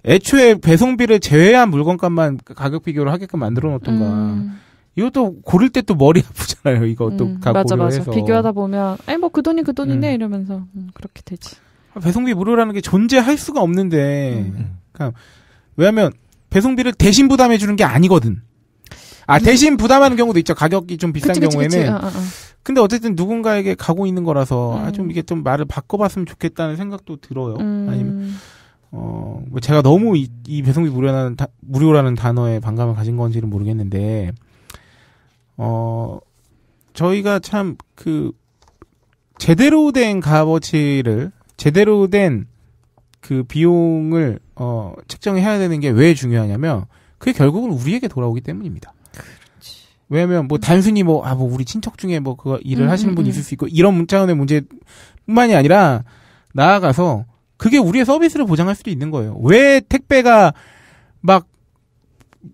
애초에 배송비를 제외한 물건값만 가격 비교를 하게끔 만들어 놓던가. 음. 이것도 고를 때 또 머리 아프잖아요. 이거 또 음, 맞아, 맞아. 해서. 비교하다 보면 에이 뭐 그 돈이 그 돈이네 음. 이러면서 음, 그렇게 되지. 아, 배송비 무료라는 게 존재할 수가 없는데. 음. 그니까 왜냐면 배송비를 대신 부담해 주는 게 아니거든. 아 음. 대신 부담하는 경우도 있죠. 가격이 좀 비싼 그치, 경우에는. 그치, 어, 그치. 어, 어. 근데 어쨌든 누군가에게 가고 있는 거라서 아, 음. 아, 좀 이게 좀 말을 바꿔봤으면 좋겠다는 생각도 들어요. 음. 아니면 어, 뭐 제가 너무 이, 이 배송비 무료라는 다, 무료라는 단어에 반감을 가진 건지는 모르겠는데 어 저희가 참 그 제대로 된 값어치를 제대로 된 그 비용을 어 책정해야 되는 게 왜 중요하냐면 그게 결국은 우리에게 돌아오기 때문입니다. 왜냐면 뭐 단순히 뭐아뭐 아, 뭐 우리 친척 중에 뭐 그거 일을 음, 하시는 음, 분이 음. 있을 수 있고 이런 문자원의 문제뿐만이 아니라 나아가서 그게 우리의 서비스를 보장할 수도 있는 거예요. 왜 택배가 막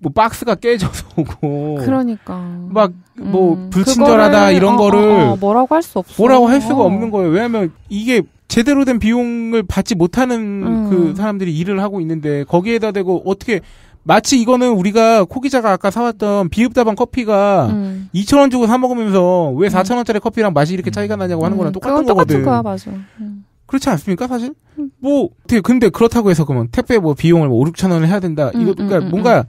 뭐 박스가 깨져서 오고 그러니까 막뭐 음. 불친절하다 이런 어, 어, 거를 어, 어, 뭐라고 할 수 없어 뭐라고 할 수가 어. 없는 거예요. 왜냐면 이게 제대로 된 비용을 받지 못하는 그 음. 그 사람들이 일을 하고 있는데 거기에다 대고 어떻게 마치 이거는 우리가 코 기자가 아까 사왔던 비읍다방 커피가 음. 2천 원 주고 사 먹으면서 왜 4천 음. 원짜리 커피랑 맛이 이렇게 차이가 나냐고 하는 음. 거랑 똑같은 거거든. 거야, 맞아. 음. 그렇지 않습니까 사실? 뭐 되게 근데 그렇다고 해서 그러면 택배 뭐 비용을 뭐 5, 6천 원을 해야 된다. 이거 그러니까 뭔가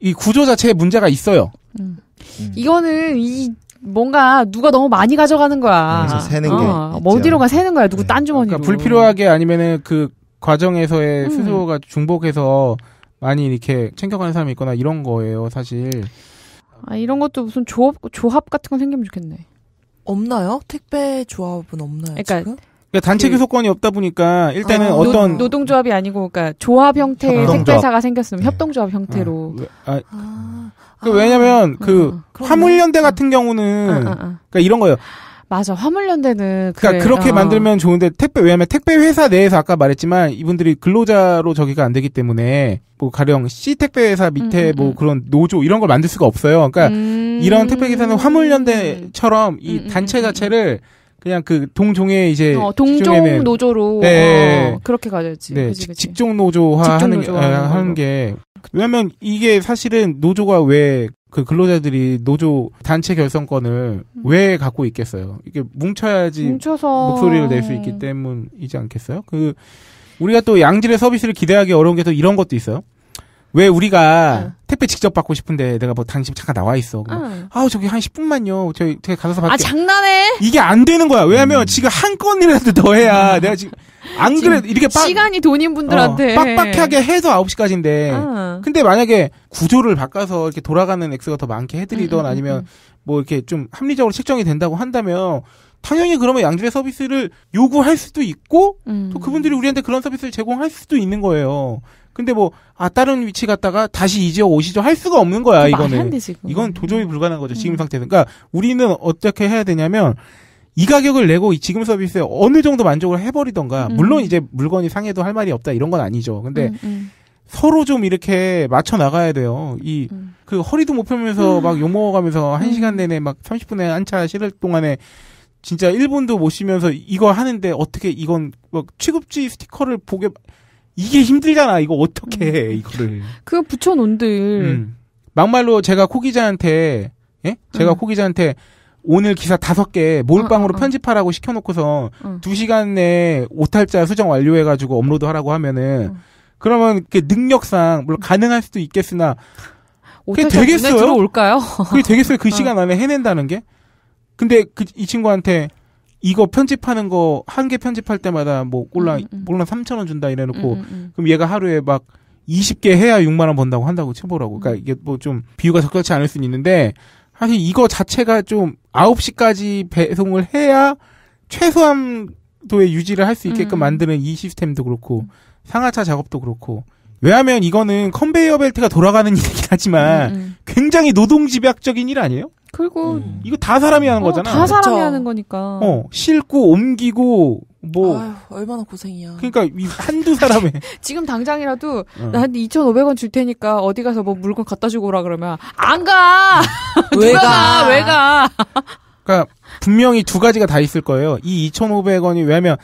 이 구조 자체에 문제가 있어요. 이거는 이 뭔가 누가 너무 많이 가져가는 거야. 아, 그래서 새는 어, 뭐 어디로 가 새는 거야. 누구 네. 딴 주머니로. 그러니까 불필요하게 아니면은 그 과정에서의 음. 스스로가 중복해서 많이 이렇게 챙겨가는 사람이 있거나 이런 거예요, 사실. 아, 이런 것도 무슨 조합, 조합 같은 건 생기면 좋겠네. 없나요? 택배 조합은 없나요? 그러니까 지금? 그러니까 단체 그 교섭권이 없다 보니까 일단은 아, 어떤 노, 노동조합이 아니고 그러니까 조합 형태의 협동조합. 택배사가 생겼으면 네. 협동조합 형태로 아, 아, 아, 그 왜냐면 아. 그 어. 화물연대 아. 같은 경우는 아, 그러니까 이런 거예요. 맞아 화물연대는 그러니까 그렇게 어. 만들면 좋은데 택배 왜냐하면 택배 회사 내에서 아까 말했지만 이분들이 근로자로 저기가 안 되기 때문에 뭐 가령 C 택배 회사 밑에 음, 음, 뭐 음. 그런 노조 이런 걸 만들 수가 없어요. 그러니까 음, 이런 택배 기사는 화물연대처럼 이 음, 음, 단체 자체를 그냥 그 동종의 이제 어, 그 동종 노조로 네. 어, 그렇게 가야지. 네. 그치, 그치. 직종 노조화하는 직 하는 어, 게 왜냐면 이게 사실은 노조가 왜그 근로자들이 노조 단체 결성권을 음. 왜 갖고 있겠어요? 이게 뭉쳐야지 뭉쳐서... 목소리를 낼 수 있기 음. 때문이지 않겠어요? 그 우리가 또 양질의 서비스를 기대하기 어려운 게 또 이런 것도 있어요. 왜 우리가 택배 직접 받고 싶은데 내가 뭐 당신 잠깐 나와 있어. 응. 아 저기 한 10분만요. 저 제가 가서 아, 받게. 아 장난해? 이게 안 되는 거야. 왜냐면 음. 지금 한 건이라도 더 해야 음. 내가 지금 안 그래 도 이렇게 빡, 시간이 돈인 분들한테 어, 빡빡하게 해서 9시까지인데. 응. 근데 만약에 구조를 바꿔서 이렇게 돌아가는 액수가 더 많게 해드리던 응, 음, 음, 아니면 뭐 이렇게 좀 합리적으로 책정이 된다고 한다면 당연히 그러면 양질의 서비스를 요구할 수도 있고 음. 또 그분들이 우리한테 그런 서비스를 제공할 수도 있는 거예요. 근데 뭐, 아, 다른 위치 갔다가 다시 이제 오시죠? 할 수가 없는 거야, 이거는. 돼, 이건 도저히 불가능한 거죠, 음. 지금 상태에서. 그러니까 우리는 어떻게 해야 되냐면, 이 가격을 내고 이 지금 서비스에 어느 정도 만족을 해버리던가, 음. 물론 이제 물건이 상해도 할 말이 없다, 이런 건 아니죠. 근데, 음, 음. 서로 좀 이렇게 맞춰 나가야 돼요. 이, 음. 그 허리도 못 펴면서 막 욕먹어가면서 한 시간 내내 막 30분에 한 차 실을 동안에 진짜 일본도 못 쉬면서 이거 하는데 어떻게 이건 막 뭐 취급지 스티커를 보게 이게 힘들잖아. 이거 어떻게 해, 음. 이거를. 그 붙여놓은들. 음. 막말로 제가 코기자한테, 예? 제가 응. 음. 코기자한테 오늘 기사 다섯 개 몰빵으로 어, 어, 어. 편집하라고 시켜놓고서 어. 두 시간 내에 오탈자 수정 완료해가지고 업로드 하라고 하면은, 어. 그러면 그 능력상, 물론 음. 가능할 수도 있겠으나, 그게 되겠어요? 들어올까요? 그게 되겠어요? 그 어. 시간 안에 해낸다는 게? 근데 그, 이 친구한테, 이거 편집하는 거 한 개 편집할 때마다 뭐 꼴랑 음, 음. 음. 꼴랑 3천 원 준다 이래 놓고 음, 음, 음, 그럼 얘가 하루에 막 20개 해야 6만 원 번다고 한다고 쳐보라고. 그러니까 이게 뭐 좀 비유가 적절치 않을 수는 있는데 사실 이거 자체가 좀 9시까지 배송을 해야 최소한도의 유지를 할 수 있게끔 만드는 이 시스템도 그렇고 상하차 작업도 그렇고 왜냐하면 이거는 컨베이어 벨트가 돌아가는 일이긴 하지만 굉장히 노동 집약적인 일 아니에요? 그리고 음. 이거 다 사람이 하는 어, 거잖아. 다 사람이 그쵸? 하는 거니까. 어, 싣고 옮기고 뭐 아유, 얼마나 고생이야. 그러니까 한두 사람에 지금 당장이라도 응. 나한테 2,500원 줄 테니까 어디 가서 뭐 물건 갖다 주고 오라 그러면 안 가. 왜 가? 왜 가? 그러니까 분명히 두 가지가 다 있을 거예요. 이 2,500원이 왜냐면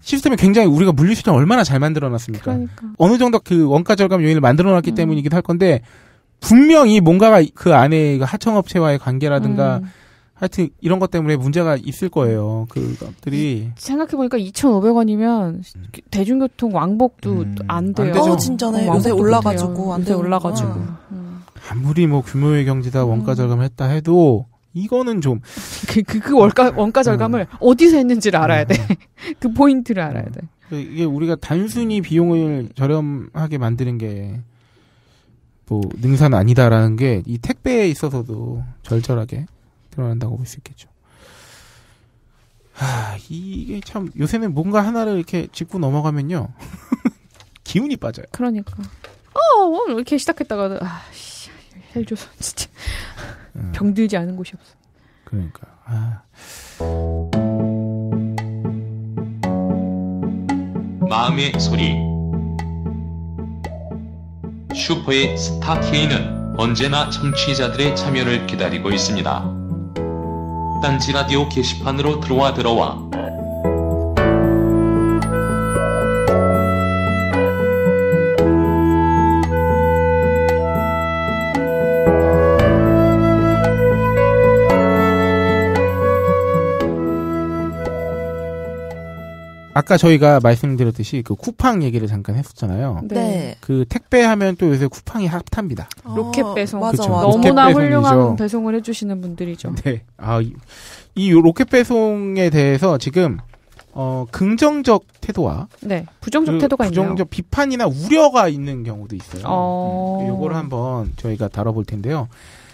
시스템이 굉장히 우리가 물류 시장 얼마나 잘 만들어 놨습니까? 그러니까. 어느 정도 그 원가 절감 요인을 만들어 놨기 음. 때문이기도 할 건데 분명히 뭔가가 그 안에 그 하청업체와의 관계라든가 음. 하여튼 이런 것 때문에 문제가 있을 거예요. 그 값들이 생각해 보니까 2,500원이면 음. 대중교통 왕복도 음. 안 어, 돼요. 안 어, 진짜네. 요새 올라가지고 안요 음. 올라가지고. 음. 아무리 뭐 규모의 경제다 원가 절감했다 해도 이거는 좀 그그그 원가 그, 그 원가 절감을 어디서 했는지를 알아야 돼. 그 포인트를 알아야 돼. 이게 우리가 단순히 비용을 저렴하게 만드는 게뭐 능사는 아니다라는 게 이 택배에 있어서도 절절하게 드러난다고 볼 수 있겠죠. 하, 이게 참 요새는 뭔가 하나를 이렇게 짚고 넘어가면요 기운이 빠져요. 그러니까. 어 오늘 어, 이렇게 시작했다가 아씨 헬조선 진짜 음. 병들지 않은 곳이 없어. 그러니까. 아. 마음의 소리. 슈퍼의 스타 케 K는 언제나 청취자들의 참여를 기다리고 있습니다. 딴지 라디오 게시판으로 들어와 들어와 아까 저희가 말씀드렸듯이 그 쿠팡 얘기를 잠깐 했었잖아요. 네. 네. 그 택배하면 또 요새 쿠팡이 핫합니다. 아, 로켓 배송. 맞아, 그쵸? 맞아. 너무나 로켓 훌륭한 배송을 해주시는 분들이죠. 네. 아, 이, 이 로켓 배송에 대해서 지금 어, 긍정적 태도와 네, 부정적 그 태도가 부정적 있네요. 비판이나 우려가 있는 경우도 있어요. 어... 음, 그 요걸 한번 저희가 다뤄볼 텐데요.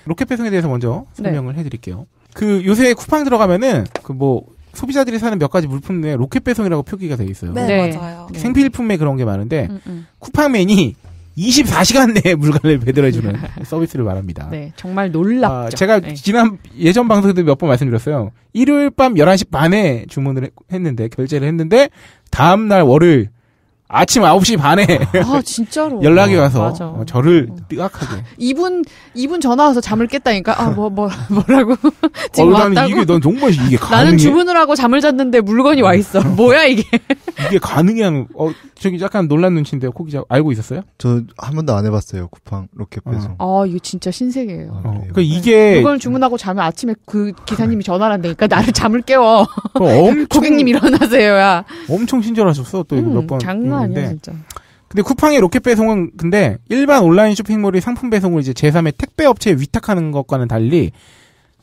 로켓 배송에 대해서 먼저 네. 설명을 네. 해드릴게요. 그 요새 쿠팡 들어가면은 그뭐 소비자들이 사는 몇 가지 물품에 내 로켓 배송이라고 표기가 돼 있어요. 네, 네. 맞아요. 네. 생필품에 그런 게 많은데 음, 음. 쿠팡맨이 24시간 내에 물건을 배달해주는 서비스를 말합니다. 네, 정말 놀랍죠. 아, 제가 네. 지난 예전 방송에도 몇 번 말씀드렸어요. 일요일 밤 11시 반에 주문을 했는데 결제를 했는데 다음 날 월요일 아침 9시 반에 아 진짜로 연락이 어, 와서 어, 저를 삐각하게 어. 이분 이분 전화 와서 잠을 깼다니까 아 뭐 뭐 뭐, 뭐 라고 지금 어, 왔다고 이게 넌 정말 이게 가능해 나는 주문을 하고 잠을 잤는데 물건이 와 있어 뭐야 이게 이게 가능한어 저기 약간 놀란 눈치인데요 코기자 알고 있었어요? 저 한 번도 안 해봤어요 쿠팡 로켓 배송 어. 아 이거 진짜 신세계예요 아, 어. 그 이게 물건을 주문하고 자면 아침에 그 기사님이 전화를 한다니까 나를 잠을 깨워 엄청... 고객님 일어나세요야 엄청 친절하셨어 또 이거 음, 몇번 장난 음. 아니야, 진짜. 근데 쿠팡의 로켓 배송은 근데 일반 온라인 쇼핑몰이 상품 배송을 이제 제3의 택배 업체에 위탁하는 것과는 달리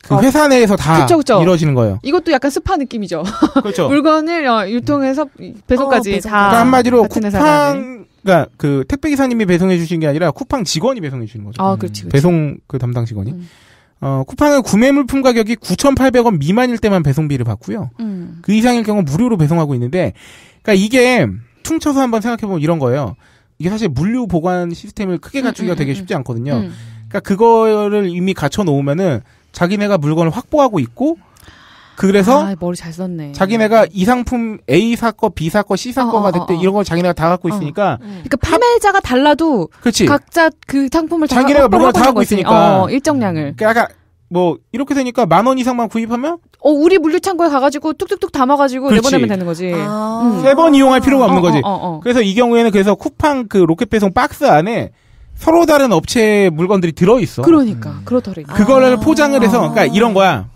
그 아, 회사 내에서 다 그쵸, 그쵸. 이루어지는 거예요. 이것도 약간 스파 느낌이죠. 그렇죠. 물건을 어, 유통해서 배송까지 어, 배송. 다. 그러니까 한마디로 쿠팡, 네. 그러니까 그 택배 기사님이 배송해 주신 게 아니라 쿠팡 직원이 배송해 주는 거죠. 아, 그렇지, 그렇지. 배송 그 담당 직원이. 음. 어, 쿠팡은 구매 물품 가격이 9,800원 미만일 때만 배송비를 받고요. 음. 그 이상일 경우 무료로 배송하고 있는데, 그러니까 이게 퉁쳐서 한번 생각해보면 이런 거예요. 이게 사실 물류 보관 시스템을 크게 음, 갖추기가 되게 음, 음, 쉽지 않거든요. 그러니까 그거를 이미 갖춰 놓으면은 자기네가 물건을 확보하고 있고 그래서 아, 머리 잘 썼네. 자기네가 이 상품 A 사거, B 사거, C 사거가 어, 어 됐대 어, 어, 이런 걸 자기네가 다 갖고 어, 있으니까. 그러니까 판매자가 달라도 그치. 각자 그 상품을 자기네가 물건을 다 갖고 있으니까 어, 일정량을. 그러니까 약간 뭐 이렇게 되니까 만 원 이상만 구입하면 어 우리 물류창고에 가가지고 뚝뚝뚝 담아가지고 그렇지. 내보내면 되는 거지. 아~ 음. 세번 이용할 필요가 없는 어, 거지. 어, 어, 어, 그래서 이 경우에는 그래서 쿠팡 그 로켓 배송 박스 안에 서로 다른 업체의 물건들이 들어 있어. 그러니까 음. 그러더라 그거를 아~ 포장을 해서 아. 그러니까 이런 거야.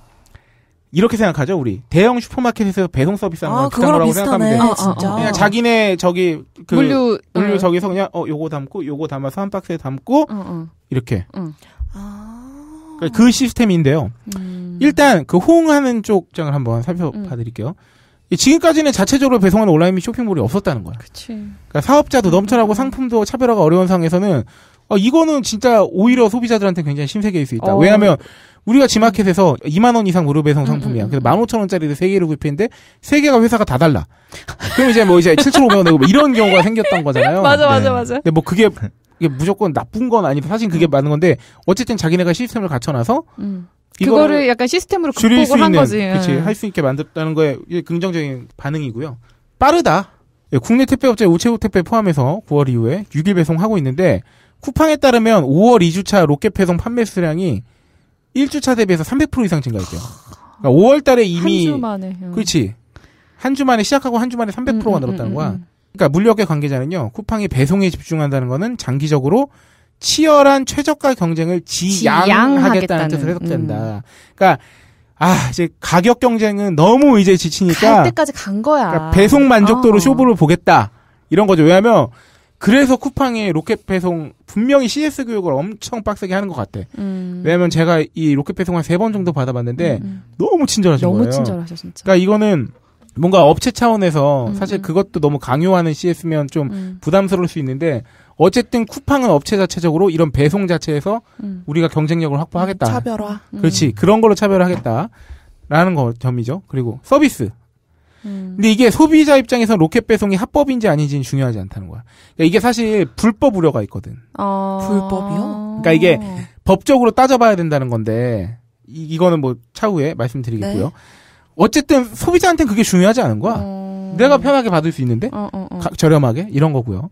이렇게 생각하죠 우리 대형 슈퍼마켓에서 배송 서비스 하는 아, 비슷한 거라고 생각하면 돼. 아, 진짜. 그냥 자기네 저기 그 물류 물류 저기서 그냥 어 요거 담고 요거 담아서 한 박스에 담고 이렇게. 아. 그러니까 그 시스템인데요. 음. 일단 그 호응하는 쪽장을 한번 살펴봐 드릴게요. 음. 지금까지는 자체적으로 배송하는 온라인 및 쇼핑몰이 없었다는 거야. 그치. 그러니까 사업자도 넘쳐나고 음. 상품도 차별화가 어려운 상황에서는 어, 이거는 진짜 오히려 소비자들한테 굉장히 신세계일 수 있다. 어. 왜냐하면 우리가 지마켓에서 2만 음. 원 이상 무료 배송 음, 상품이야. 그래서 15,000원짜리를 3개를 구입했는데 3개가 회사가 다 달라. 그럼 이제 뭐 이제 7,500원 내고 뭐 이런 경우가 생겼던 거잖아요. 맞아 맞아 네. 맞아. 근데 뭐 그게 이게 무조건 나쁜 건 아니고 사실 그게 음. 맞는 건데 어쨌든 자기네가 시스템을 갖춰놔서 음. 그거를 약간 시스템으로 줄일 수 있는, 거지. 그렇지. 할 수 있게 만들었다는 거에 긍정적인 반응이고요. 빠르다. 예, 국내 택배 업체 우체국 택배 포함해서 9월 이후에 6일 배송하고 있는데 쿠팡에 따르면 5월 2주차 로켓 배송 판매 수량이 1주차 대비해서 300% 이상 증가했대요. 그러니까 5월 달에 이미 한주 만에. 응. 그렇지. 한주 만에 시작하고 한주 만에 300%가 음, 음, 늘었다는 음, 거야. 음. 그러니까 물류업계 관계자는요. 쿠팡이 배송에 집중한다는 거는 장기적으로 치열한 최저가 경쟁을 지양하겠다는 뜻으로 해석된다. 그러니까 아 이제 가격 경쟁은 너무 이제 지치니까 갈 때까지 간 거야. 그러니까 배송 만족도로 어. 쇼부를 보겠다 이런 거죠. 왜냐하면 그래서 쿠팡이 로켓 배송 분명히 CS 교육을 엄청 빡세게 하는 것 같아. 음. 왜냐면 제가 이 로켓 배송 을세번 정도 받아봤는데 음, 음. 너무 친절하신 너무 거예요. 너무 친절하셔 진짜. 그러니까 이거는 뭔가 업체 차원에서 음. 사실 음. 그것도 너무 강요하는 CS면 좀 음. 부담스러울 수 있는데 어쨌든 쿠팡은 업체 자체적으로 이런 배송 자체에서 우리가 경쟁력을 확보하겠다. 차별화. 그렇지 그런 걸로 차별하겠다라는 거 점이죠. 그리고 서비스 음. 근데 이게 소비자 입장에선 로켓 배송이 합법인지 아닌지는 중요하지 않다는 거야. 그러니까 이게 사실 불법 우려가 있거든. 어... 불법이요? 그러니까 이게 법적으로 따져봐야 된다는 건데 이, 거는뭐 차후에 말씀드리겠고요. 네. 어쨌든 소비자한테는 그게 중요하지 않은 거야. 어... 내가 편하게 받을 수 있는데 어, 어, 어. 가, 저렴하게 이런 거고요.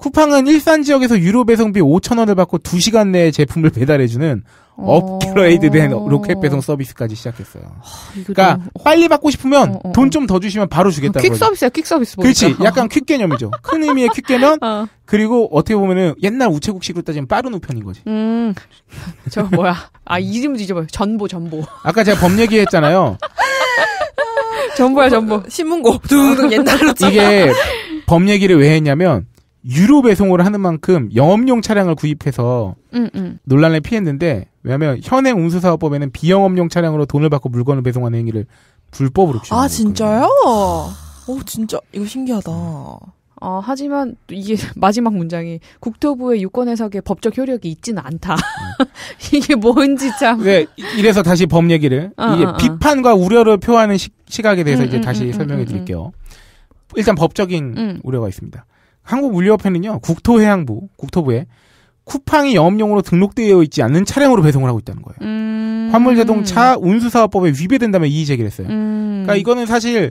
쿠팡은 일산 지역에서 유료 배송비 5천원을 받고 2시간 내에 제품을 배달해주는 어... 업그레이드된 로켓 배송 서비스까지 시작했어요. 하, 그러니까 너무... 빨리 받고 싶으면 어, 어, 돈좀 더 주시면 바로 주겠다. 고퀵 어, 서비스야, 퀵 서비스. 그렇지, 약간 퀵 개념이죠. 큰 의미의 퀵 개념. 어. 그리고 어떻게 보면은 옛날 우체국식으로 따지면 빠른 우편인 거지. 음, 저 뭐야? 아 음. 이름 잊어봐요 전보, 전보. 아까 제가 법 얘기했잖아요. 전보야, 어, 전보. 신문고. 둥둥 옛날로. 이게 법 얘기를 왜 했냐면 유료 배송을 하는 만큼 영업용 차량을 구입해서 음, 음. 논란을 피했는데 왜냐하면 현행 운수사업법에는 비영업용 차량으로 돈을 받고 물건을 배송하는 행위를 불법으로 규정하고 아 진짜요? 아. 오 진짜 이거 신기하다. 아 하지만 이게 마지막 문장이 국토부의 유권 해석에 법적 효력이 있지는 않다. 이게 뭔지 참. 네, 이래서 다시 법 얘기를 어, 이게 어, 어. 비판과 우려를 표하는 시, 각에 대해서 음, 이제 음, 다시 음, 음, 설명해 드릴게요. 일단 법적인 우려가 있습니다. 한국물류협회는요 국토해양부 국토부에 쿠팡이 영업용으로 등록되어 있지 않는 차량으로 배송을 하고 있다는 거예요. 음... 화물자동차 운수사업법에 위배된다며 이의 제기를 했어요. 음... 그러니까 이거는 사실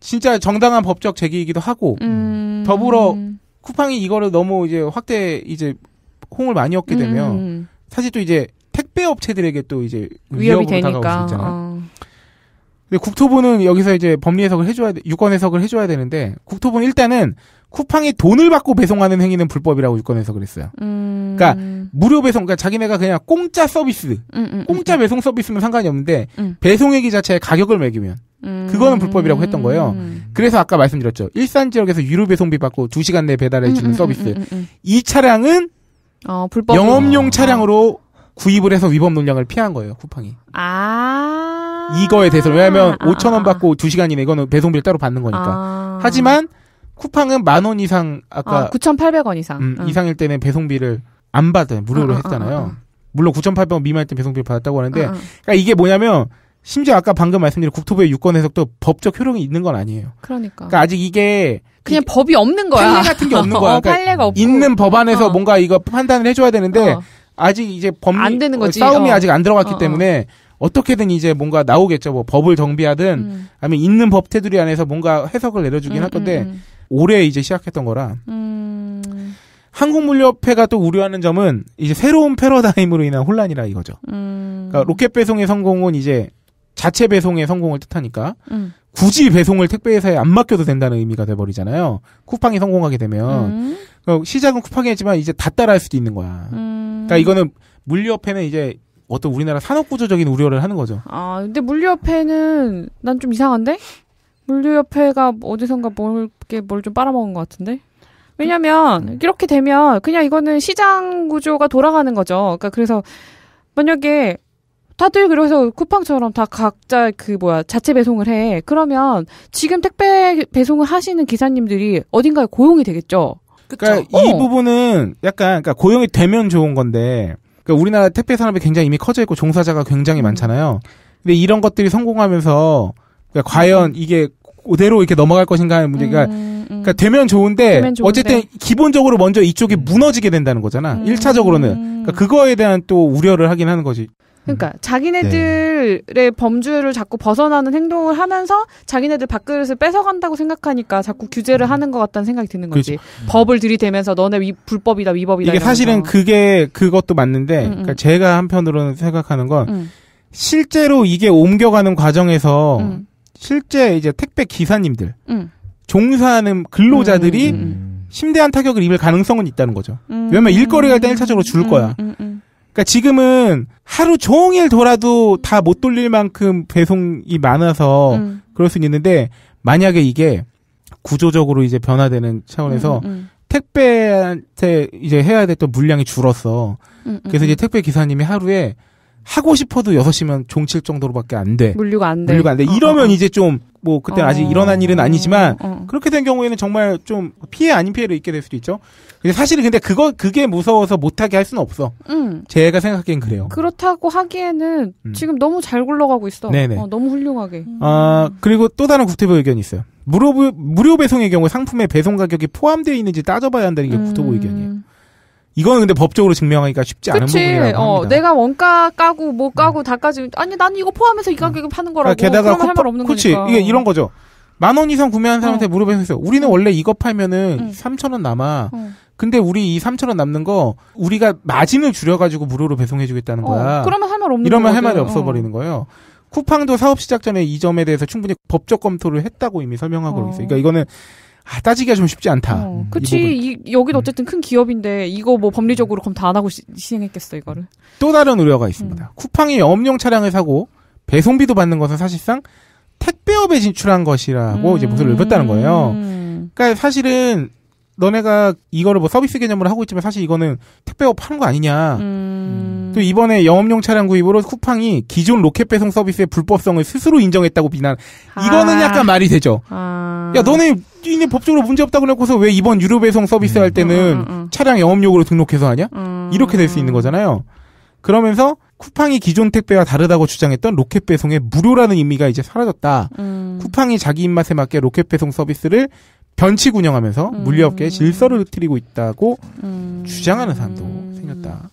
진짜 정당한 법적 제기이기도 하고 음... 더불어 쿠팡이 이거를 너무 이제 확대 이제 홍을 많이 얻게 되면 음. 사실 또 이제 택배 업체들에게 또 이제 위협이 되니까. 다가올 수 있잖아. 어. 근데 국토부는 여기서 이제 법리 해석을 해줘야 유권 해석을 해줘야 되는데 국토부는 일단은 쿠팡이 돈을 받고 배송하는 행위는 불법이라고 유권해서 그랬어요. 음... 그러니까 무료 배송, 그러니까 자기네가 그냥 공짜 서비스, 음, 음, 음. 공짜 배송 서비스면 상관이 없는데 음. 배송액이 자체에 가격을 매기면 음. 그거는 불법이라고 했던 거예요. 그래서 아까 말씀드렸죠. 일산 지역에서 유료 배송비 받고 2 시간 내에 배달해 주는 서비스. 이 차량은 어, 영업용 아. 차량으로 구입을 해서 위법 논량을 피한 거예요, 쿠팡이. 아. 이거에 대해서. 왜냐면, 하 아. 5천원 아, 아. 받고 2시간이면 이거는 배송비를 따로 받는 거니까. 아. 하지만, 쿠팡은 만 원 이상 아까 아, 9,800원 이상 음, 응. 이상일 때는 배송비를 안 받아요. 무료로 어, 했잖아요. 어, 어, 물론 9,800원 미만일 때 배송비를 받았다고 하는데 그러니까 이게 뭐냐면 심지어 아까 방금 말씀드린 국토부의 유권 해석도 법적 효력이 있는 건 아니에요. 그러니까, 그러니까 아직 이게 그냥 이 법이 없는 거야. 판례 같은 게 없는 거야. 어, 그러니까 판례가 없고 있는 법안에서 어. 뭔가 이거 판단을 해줘야 되는데 어. 아직 이제 법안 되는 거지. 싸움이 아직 안 들어갔기 때문에 어떻게든 이제 뭔가 나오겠죠. 뭐 법을 정비하든 음. 아니면 있는 법 테두리 안에서 뭔가 해석을 내려주긴 음, 할 건데 음, 음. 올해 이제 시작했던 거라. 음... 한국물류협회가 또 우려하는 점은 이제 새로운 패러다임으로 인한 혼란이라 이거죠. 음... 그러니까 로켓 배송의 성공은 이제 자체 배송의 성공을 뜻하니까 음. 굳이 배송을 택배회사에 안 맡겨도 된다는 의미가 돼버리잖아요. 쿠팡이 성공하게 되면 음. 그러니까 시작은 쿠팡이지만 이제 다 따라할 수도 있는 거야. 음. 그러니까 이거는 물류협회는 이제 어떤 우리나라 산업구조적인 우려를 하는 거죠. 아 근데 물류협회는 난 좀 이상한데? 물류협회가 어디선가 뭘게 뭘 좀 빨아먹은 것 같은데. 왜냐면 음. 이렇게 되면 그냥 이거는 시장 구조가 돌아가는 거죠. 그러니까 그래서 만약에 다들 그래서 쿠팡처럼 다 각자 그 뭐야 자체 배송을 해. 그러면 지금 택배 배송을 하시는 기사님들이 어딘가에 고용이 되겠죠. 그러니까 어. 이 부분은 약간 그러니까 고용이 되면 좋은 건데 그러니까 우리나라 택배 산업이 굉장히 이미 커져 있고 종사자가 굉장히 음. 많잖아요. 근데 이런 것들이 성공하면서 그러니까 과연 음. 이게 그대로 이렇게 넘어갈 것인가 의 문제가 음, 음. 그러니까 되면 좋은데, 되면 좋은데, 어쨌든 기본적으로 먼저 이쪽이 음. 무너지게 된다는 거잖아. 음. 일차적으로는 그러니까 그거에 대한 또 우려를 하긴 하는 거지. 그러니까 자기네들의 네. 범주를 자꾸 벗어나는 행동을 하면서 자기네들 밥그릇을 뺏어간다고 생각하니까 자꾸 규제를 음. 하는 것 같다는 생각이 드는 거지. 그렇지. 법을 들이대면서 너네 위, 불법이다 위법이다. 이게 사실은 그게 그것도 맞는데 음, 음. 그러니까 제가 한편으로는 생각하는 건 음. 실제로 이게 옮겨가는 과정에서 실제 이제 택배 기사님들 음. 종사하는 근로자들이 음, 음, 음. 심대한 타격을 입을 가능성은 있다는 거죠. 왜냐면 일거리가 일단 1차적으로 줄 거야. 그러니까 지금은 하루 종일 돌아도 다 못 돌릴 만큼 배송이 많아서 음. 그럴 수는 있는데 만약에 이게 구조적으로 이제 변화되는 차원에서 음, 음. 택배한테 이제 해야 될 또 물량이 줄었어. 그래서 이제 택배 기사님이 하루에 하고 싶어도 6시면 종칠 정도로밖에 안 돼. 물류가 안 돼. 물류가 안 돼. 어, 이러면 어, 어, 이제 좀, 뭐, 그때 어. 아직 일어난 일은 아니지만, 어, 그렇게 된 경우에는 정말 좀 피해 아닌 피해를 입게 될 수도 있죠. 근데 사실은 근데 그거, 그게 무서워서 못하게 할 수는 없어. 음. 제가 생각하기엔 그래요. 그렇다고 하기에는 음. 지금 너무 잘 굴러가고 있어. 네네. 너무 훌륭하게. 음. 아, 그리고 또 다른 국토부 의견이 있어요. 무료, 무료 배송의 경우 상품의 배송 가격이 포함되어 있는지 따져봐야 한다는 게 음. 국토부 의견이에요. 이거는 근데 법적으로 증명하기가 쉽지 않은 부분이라고 어, 합니다. 내가 원가 까고 뭐 음. 까고 다 까지 아니 난 이거 포함해서 이 음. 가격에 파는 거라고. 그러니까 게다가 쿠폰, 할말 없는 그치. 거니까. 이게 이런 거죠. 만 원 이상 구매한 사람한테 어. 물어보면서 우리는 어. 원래 이거 팔면은 삼천 응. 원 남아. 어. 근데 우리 이 삼천 원 남는 거 우리가 마진을 줄여가지고 무료로 배송해주겠다는 어, 거야. 그러면 할 말 없는 이러면 할 말이 어. 없어버리는 거예요. 쿠팡도 사업 시작 전에 이 점에 대해서 충분히 법적 검토를 했다고 이미 설명하고 있어요. 그러니까 이거는 아, 따지기가 좀 쉽지 않다. 어, 음, 그치. 이, 이 여기도 음. 어쨌든 큰 기업인데, 이거 뭐 법리적으로 그럼 다 안 하고 시, 행했겠어 이거를. 또 다른 우려가 있습니다. 음. 쿠팡이 업용 차량을 사고, 배송비도 받는 것은 사실상 택배업에 진출한 것이라고 음. 이제 모습을 넓혔다는 거예요. 음. 그러니까 사실은 너네가 이거를 뭐 서비스 개념으로 하고 있지만 사실 이거는 택배업 하는거 아니냐. 음. 음... 또 이번에 영업용 차량 구입으로 쿠팡이 기존 로켓 배송 서비스의 불법성을 스스로 인정했다고 비난. 아. 이거는 약간 말이 되죠. 아... 야 너네 이제 법적으로 문제 없다고 해놓고서 왜 이번 유료 배송 서비스 음... 할 때는 음, 음, 음, 차량 영업용으로 등록해서 하냐? 이렇게 될 수 있는 거잖아요. 그러면서 쿠팡이 기존 택배와 다르다고 주장했던 로켓 배송의 무료라는 의미가 이제 사라졌다. 쿠팡이 자기 입맛에 맞게 로켓 배송 서비스를 변칙 운영하면서 음. 물리업계의 질서를 흐트리고 있다고 음. 주장하는 사람도 생겼다.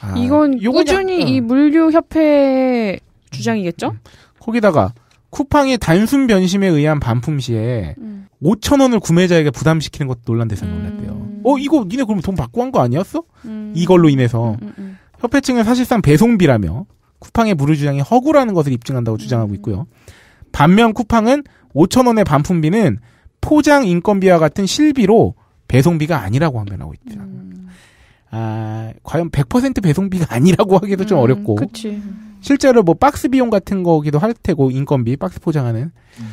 아, 이건 꾸준히 어. 이 물류협회 주장이겠죠? 음. 거기다가 쿠팡이 단순 변심에 의한 반품 시에 음. 5천 원을 구매자에게 부담시키는 것도 논란돼서 놀랐대요. 음. 어 이거 니네 그럼 돈 받고 한 거 아니었어? 음. 이걸로 인해서 음, 음, 협회 측은 사실상 배송비라며 쿠팡의 물료 주장이 허구라는 것을 입증한다고 주장하고 있고요. 반면 쿠팡은 5천 원의 반품비는 포장 인건비와 같은 실비로 배송비가 아니라고 판별하고 있다. 음. 아, 과연 100% 배송비가 아니라고 하기도 음, 좀 어렵고. 그치. 실제로 뭐 박스 비용 같은 거기도 할 테고 인건비 박스 포장하는. 음.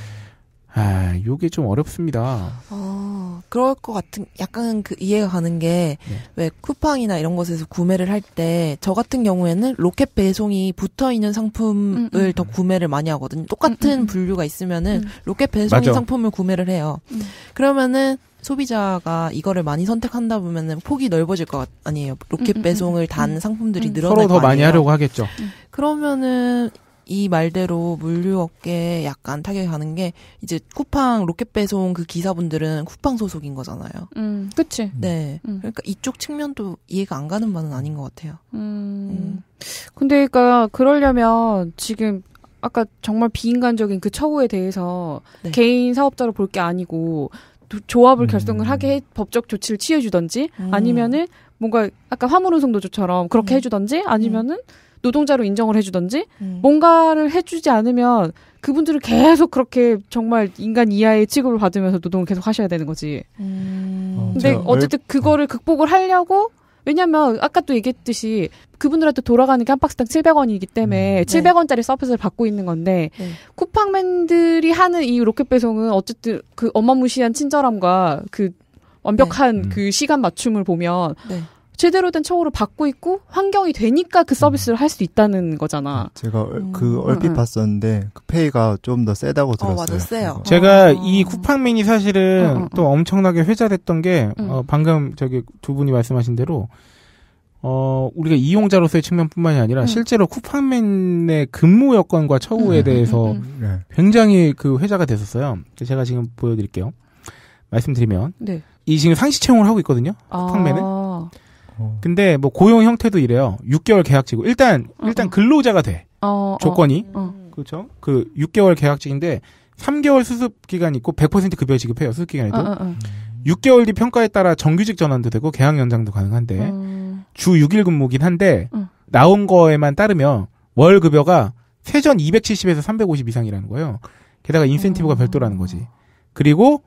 아, 요게 좀 어렵습니다. 어, 그럴 것 같은, 약간 그 이해가 가는 게, 네. 왜 쿠팡이나 이런 곳에서 구매를 할 때, 저 같은 경우에는 로켓 배송이 붙어 있는 상품을 음음. 음. 더 구매를 많이 하거든요. 똑같은 음음. 음. 분류가 있으면은, 음. 로켓 배송인 맞아. 상품을 구매를 해요. 음. 그러면은, 소비자가 이거를 많이 선택한다 보면은 폭이 넓어질 것 같, 아니에요. 로켓 음, 배송을 단 상품들이 늘어날 서로 더 많이 하려고 하겠죠. 그러면은 이 말대로 물류업계에 약간 타격이 가는 게 이제 쿠팡 로켓 배송 그 기사분들은 쿠팡 소속인 거잖아요. 음, 그치. 네. 음. 그러니까 이쪽 측면도 이해가 안 가는 바는 아닌 것 같아요. 음. 음. 근데 그러니까 그러려면 지금 아까 정말 비인간적인 그 처우에 대해서 네. 개인 사업자로 볼 게 아니고 조합을 결성을 음. 하게 해, 법적 조치를 취해주던지 음. 아니면은 뭔가 아까 화물운송노조처럼 그렇게 음. 해주던지 아니면은 노동자로 인정을 해주던지 음. 뭔가를 해주지 않으면 그분들은 계속 그렇게 정말 인간 이하의 취급을 받으면서 노동을 계속 하셔야 되는 거지. 음. 어, 근데 어쨌든 왜... 그거를 극복을 하려고 왜냐면 아까 또 얘기했듯이 그분들한테 돌아가는 게 한 박스당 700원이기 때문에 음. 700원짜리 네. 서비스를 받고 있는 건데 네. 쿠팡맨들이 하는 이 로켓 배송은 어쨌든 그 어마무시한 친절함과 그 완벽한 네. 그 음. 시간 맞춤을 보면 네. 제대로 된 처우를 받고 있고 환경이 되니까 그 서비스를 음. 할수 있다는 거잖아. 아, 제가 음. 그 음. 얼핏 봤었는데 그 페이가 좀 더 세다고 들었어요. 어, 맞아, 세요. 제가 어. 이쿠팡맨이 사실은 어, 또 엄청나게 회자됐던 게 어, 방금 저기 두 분이 말씀하신 대로 어, 우리가 이용자로서의 측면뿐만이 아니라 음. 실제로 쿠팡맨의 근무 여건과 처우에 음, 대해서 음, 네. 굉장히 그 회자가 됐었어요. 제가 지금 보여드릴게요. 말씀드리면. 네. 이 지금 상시 채용을 하고 있거든요. 아. 쿠팡맨은. 아, 어. 근데 뭐 고용 형태도 이래요. 6개월 계약직이고 일단 어, 일단 어. 근로자가 돼. 어, 조건이 어, 그렇죠. 그 6개월 계약직인데 3개월 수습 기간 있고 100% 급여 지급해요. 수습 기간에도. 6개월 뒤 평가에 따라 정규직 전환도 되고 계약 연장도 가능한데 주 6일 근무긴 한데 나온 거에만 따르면 월 급여가 세전 270에서 350 이상이라는 거예요. 게다가 인센티브가 어. 별도라는 거지. 그리고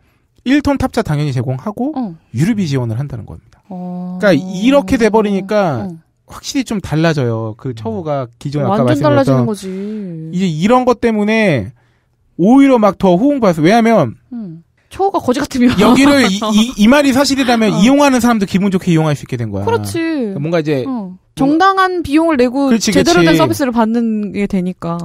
1톤 탑차 당연히 제공하고 어. 유류비 지원을 한다는 겁니다. 어. 그러니까 이렇게 돼버리니까 어. 확실히 좀 달라져요. 그 처우가 기존 아까 말씀드렸던 이제 이런 것 때문에 오히려 막 더 호응받아서 왜냐하면 음. 초호가 거지 같으면 여기를 이, 이, 이 말이 사실이라면 어. 이용하는 사람도 기분 좋게 이용할 수 있게 된 거야. 그렇지. 그러니까 뭔가 이제 어. 뭐 정당한 비용을 내고 그렇지, 제대로 그렇된 서비스를 받는 게 되니까.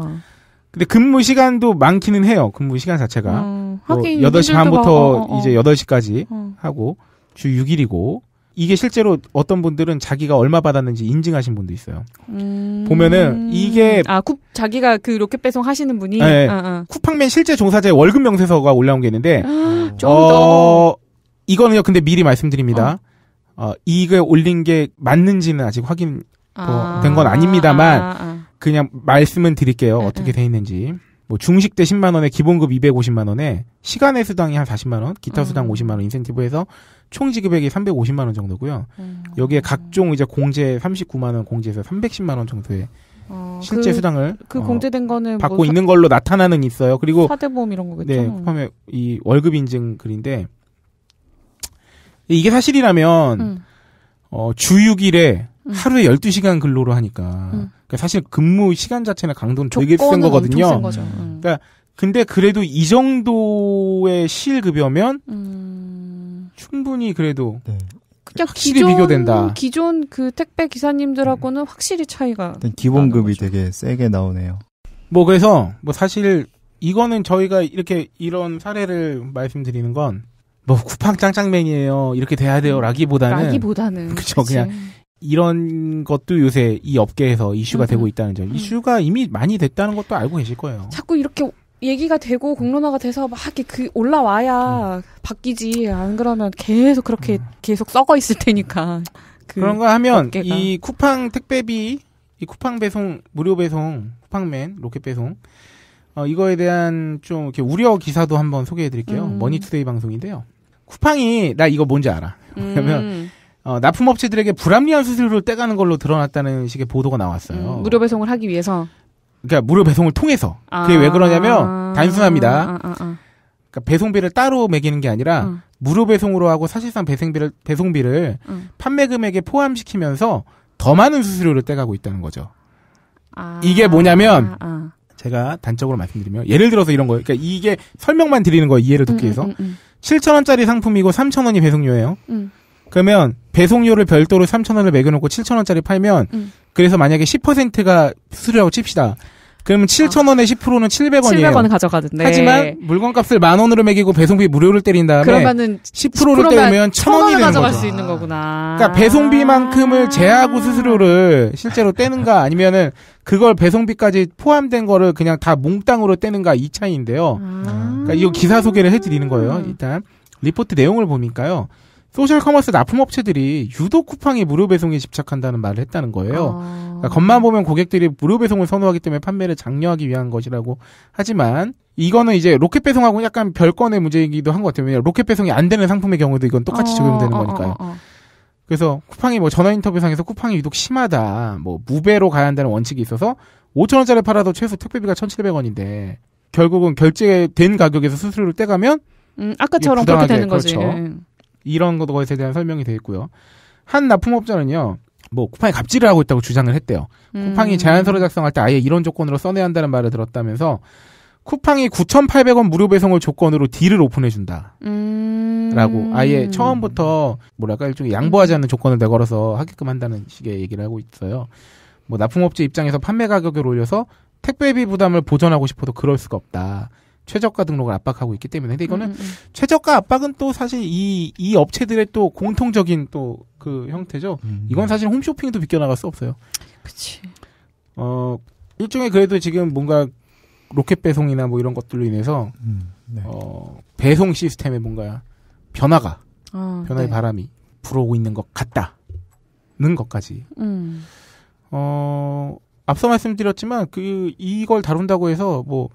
근데 근무 시간도 많기는 해요. 근무 시간 자체가 음, 뭐 하긴 8시 반부터 어, 어, 어, 이제 8시까지 하고 주 6일이고 이게 실제로 어떤 분들은 자기가 얼마 받았는지 인증하신 분도 있어요. 음... 보면은 이게 아 쿠, 자기가 그 로켓 배송 하시는 분이 네, 아, 아. 쿠팡맨 실제 종사자의 월급 명세서가 올라온 게 있는데 어, 어... 이거는요. 근데 미리 말씀드립니다. 어, 어 이게 올린 게 맞는지는 아직 확인 뭐 아... 된건 아닙니다만 아, 아, 그냥 말씀은 드릴게요. 어떻게 돼 있는지. 뭐 중식 대 10만 원에 기본급 250만 원에 시간의 수당이 한 40만 원, 기타 음. 수당 50만 원 인센티브 해서 총 지급액이 350만 원 정도고요. 음. 여기에 각종 이제 공제 39만 원공제해서 310만 원 정도의 어, 실제 그, 수당을 그 어, 공제된 거는 받고 뭐 사, 있는 걸로 나타나는 있어요. 그리고 사대보험 이런 거겠죠. 네, 쿠팡음에이 월급 인증 글인데 이게 사실이라면 음. 어, 주 6일에 음. 하루에 12시간 근로로 하니까 음. 그러니까 사실 근무 시간 자체나 강도는 되게 센 거거든요. 센 음. 그러니까 근데 그래도 이 정도의 실급여면 음... 충분히 그래도 네. 확실히 기존, 비교된다. 기존 그 택배 기사님들하고는 네. 확실히 차이가 기본급이 되게 세게 나오네요. 뭐 그래서 뭐 사실 이거는 저희가 이렇게 이런 사례를 말씀드리는 건 뭐 쿠팡 짱짱맨이에요 이렇게 돼야 돼요 음. 라기보다는 라기보다는 그쵸 그 그냥 이런 것도 요새 이 업계에서 이슈가 음. 되고 있다는 점. 음. 이슈가 이미 많이 됐다는 것도 알고 계실 거예요. 자꾸 이렇게 얘기가 되고 공론화가 돼서 막 이렇게 그 올라와야 음. 바뀌지. 안 그러면 계속 그렇게 음. 계속 썩어 있을 테니까. 그 런가 하면 어깨가. 이 쿠팡 택배비, 이 쿠팡 배송, 무료 배송, 쿠팡맨, 로켓 배송. 어, 이거에 대한 좀 이렇게 우려 기사도 한번 소개해 드릴게요. 음. 머니투데이 방송인데요. 쿠팡이 나 이거 뭔지 알아. 왜냐면 어, 납품업체들에게 불합리한 수수료를 떼가는 걸로 드러났다는 식의 보도가 나왔어요. 음, 무료 배송을 하기 위해서. 그러니까 무료 배송을 통해서. 아~ 그게 왜 아, 그러냐면 아, 단순합니다. 아, 아, 아, 그러니까 배송비를 따로 매기는 게 아니라 음. 무료 배송으로 하고 사실상 배송비를 배송비를 음. 판매 금액에 포함시키면서 더 많은 수수료를 떼가고 있다는 거죠. 이게 뭐냐면 제가 단적으로 말씀드리면 예를 들어서 이런 거예요. 그러니까 이게 설명만 드리는 거 이해를 돕기 음, 위해서. 7,000원짜리 음, 음, 상품이고 3천원이 배송료예요. 그러면 배송료를 별도로 3,000원을 매겨놓고 7,000원짜리 팔면 음. 그래서 만약에 10%가 수수료라고 칩시다. 그러면 7,000원에 10%는 700원이에요. 700원 가져가던데. 하지만 물건값을 만 원으로 매기고 배송비 무료를 때린 다음에 그러면은 10%를 때우면 1,000원이 되는 가져갈 거죠. 수 있는 거구나. 그러니까 배송비만큼을 제하고 수수료를 실제로 떼는가 아니면은 그걸 배송비까지 포함된 거를 그냥 다 몽땅으로 떼는가 이 차이인데요. 아~ 그러니까 이거 기사 소개를 해 드리는 거예요. 일단 리포트 내용을 보니까요. 소셜 커머스 납품 업체들이 유독 쿠팡이 무료 배송에 집착한다는 말을 했다는 거예요. 아... 그러니까 겉만 보면 고객들이 무료 배송을 선호하기 때문에 판매를 장려하기 위한 것이라고 하지만 이거는 이제 로켓 배송하고 약간 별건의 문제이기도 한 것 같아요. 왜냐 로켓 배송이 안 되는 상품의 경우도 이건 똑같이 어, 적용되는 어, 거니까요. 어, 그래서 쿠팡이 뭐 전화 인터뷰상에서 쿠팡이 유독 심하다. 뭐 무배로 가야 한다는 원칙이 있어서 5천 원짜리 팔아도 최소 택배비가 1,700원인데 결국은 결제된 가격에서 수수료를 떼가면 음, 아까처럼 그렇게 되는 그렇죠. 예. 이런 것에 대한 설명이 되어 있고요. 한 납품업자는요. 뭐 쿠팡이 갑질을 하고 있다고 주장을 했대요. 음. 쿠팡이 제안서를 작성할 때 아예 이런 조건으로 써내야 한다는 말을 들었다면서 쿠팡이 9,800원 무료 배송을 조건으로 딜을 오픈해 준다. 음... 라고 아예 처음부터 뭐랄까 일종의 양보하지 않는 조건을 내걸어서 하게끔 한다는 식의 얘기를 하고 있어요. 뭐 납품업체 입장에서 판매 가격을 올려서 택배비 부담을 보전하고 싶어도 그럴 수가 없다. 최저가 등록을 압박하고 있기 때문에 근데 이거는 음, 음. 음. 최저가 압박은 또 사실 이 이 업체들의 또 공통적인 또 그 형태죠. 음, 음, 이건 사실 홈쇼핑도 비껴나갈 수 없어요. 그치어 일종의 그래도 지금 뭔가 로켓 배송이나 뭐 이런 것들로 인해서 음, 네. 어 배송 시스템에 뭔가 변화가 어, 변화의 네. 바람이 불어오고 있는 것 같다는 것까지. 어 앞서 말씀드렸지만 그 이걸 다룬다고 해서 뭐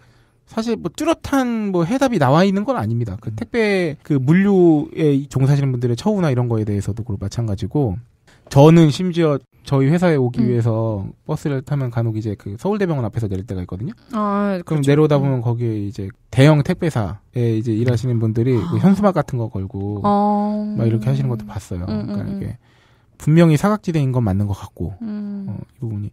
사실 뭐 뚜렷한 뭐 해답이 나와 있는 건 아닙니다. 그 택배 그 물류에 종사하시는 분들의 처우나 이런 거에 대해서도 그렇고 마찬가지고 저는 심지어 저희 회사에 오기 음. 위해서 버스를 타면 간혹 이제 그 서울대병원 앞에서 내릴 때가 있거든요. 아, 그럼 그렇죠. 내려오다 보면 거기에 이제 대형 택배사에 이제 일하시는 분들이 뭐 아. 그 현수막 같은 거 걸고 아. 막 이렇게 하시는 것도 봤어요. 음, 음, 그러니까 음, 이게 분명히 사각지대인 건 맞는 것 같고 음. 어, 이 부분이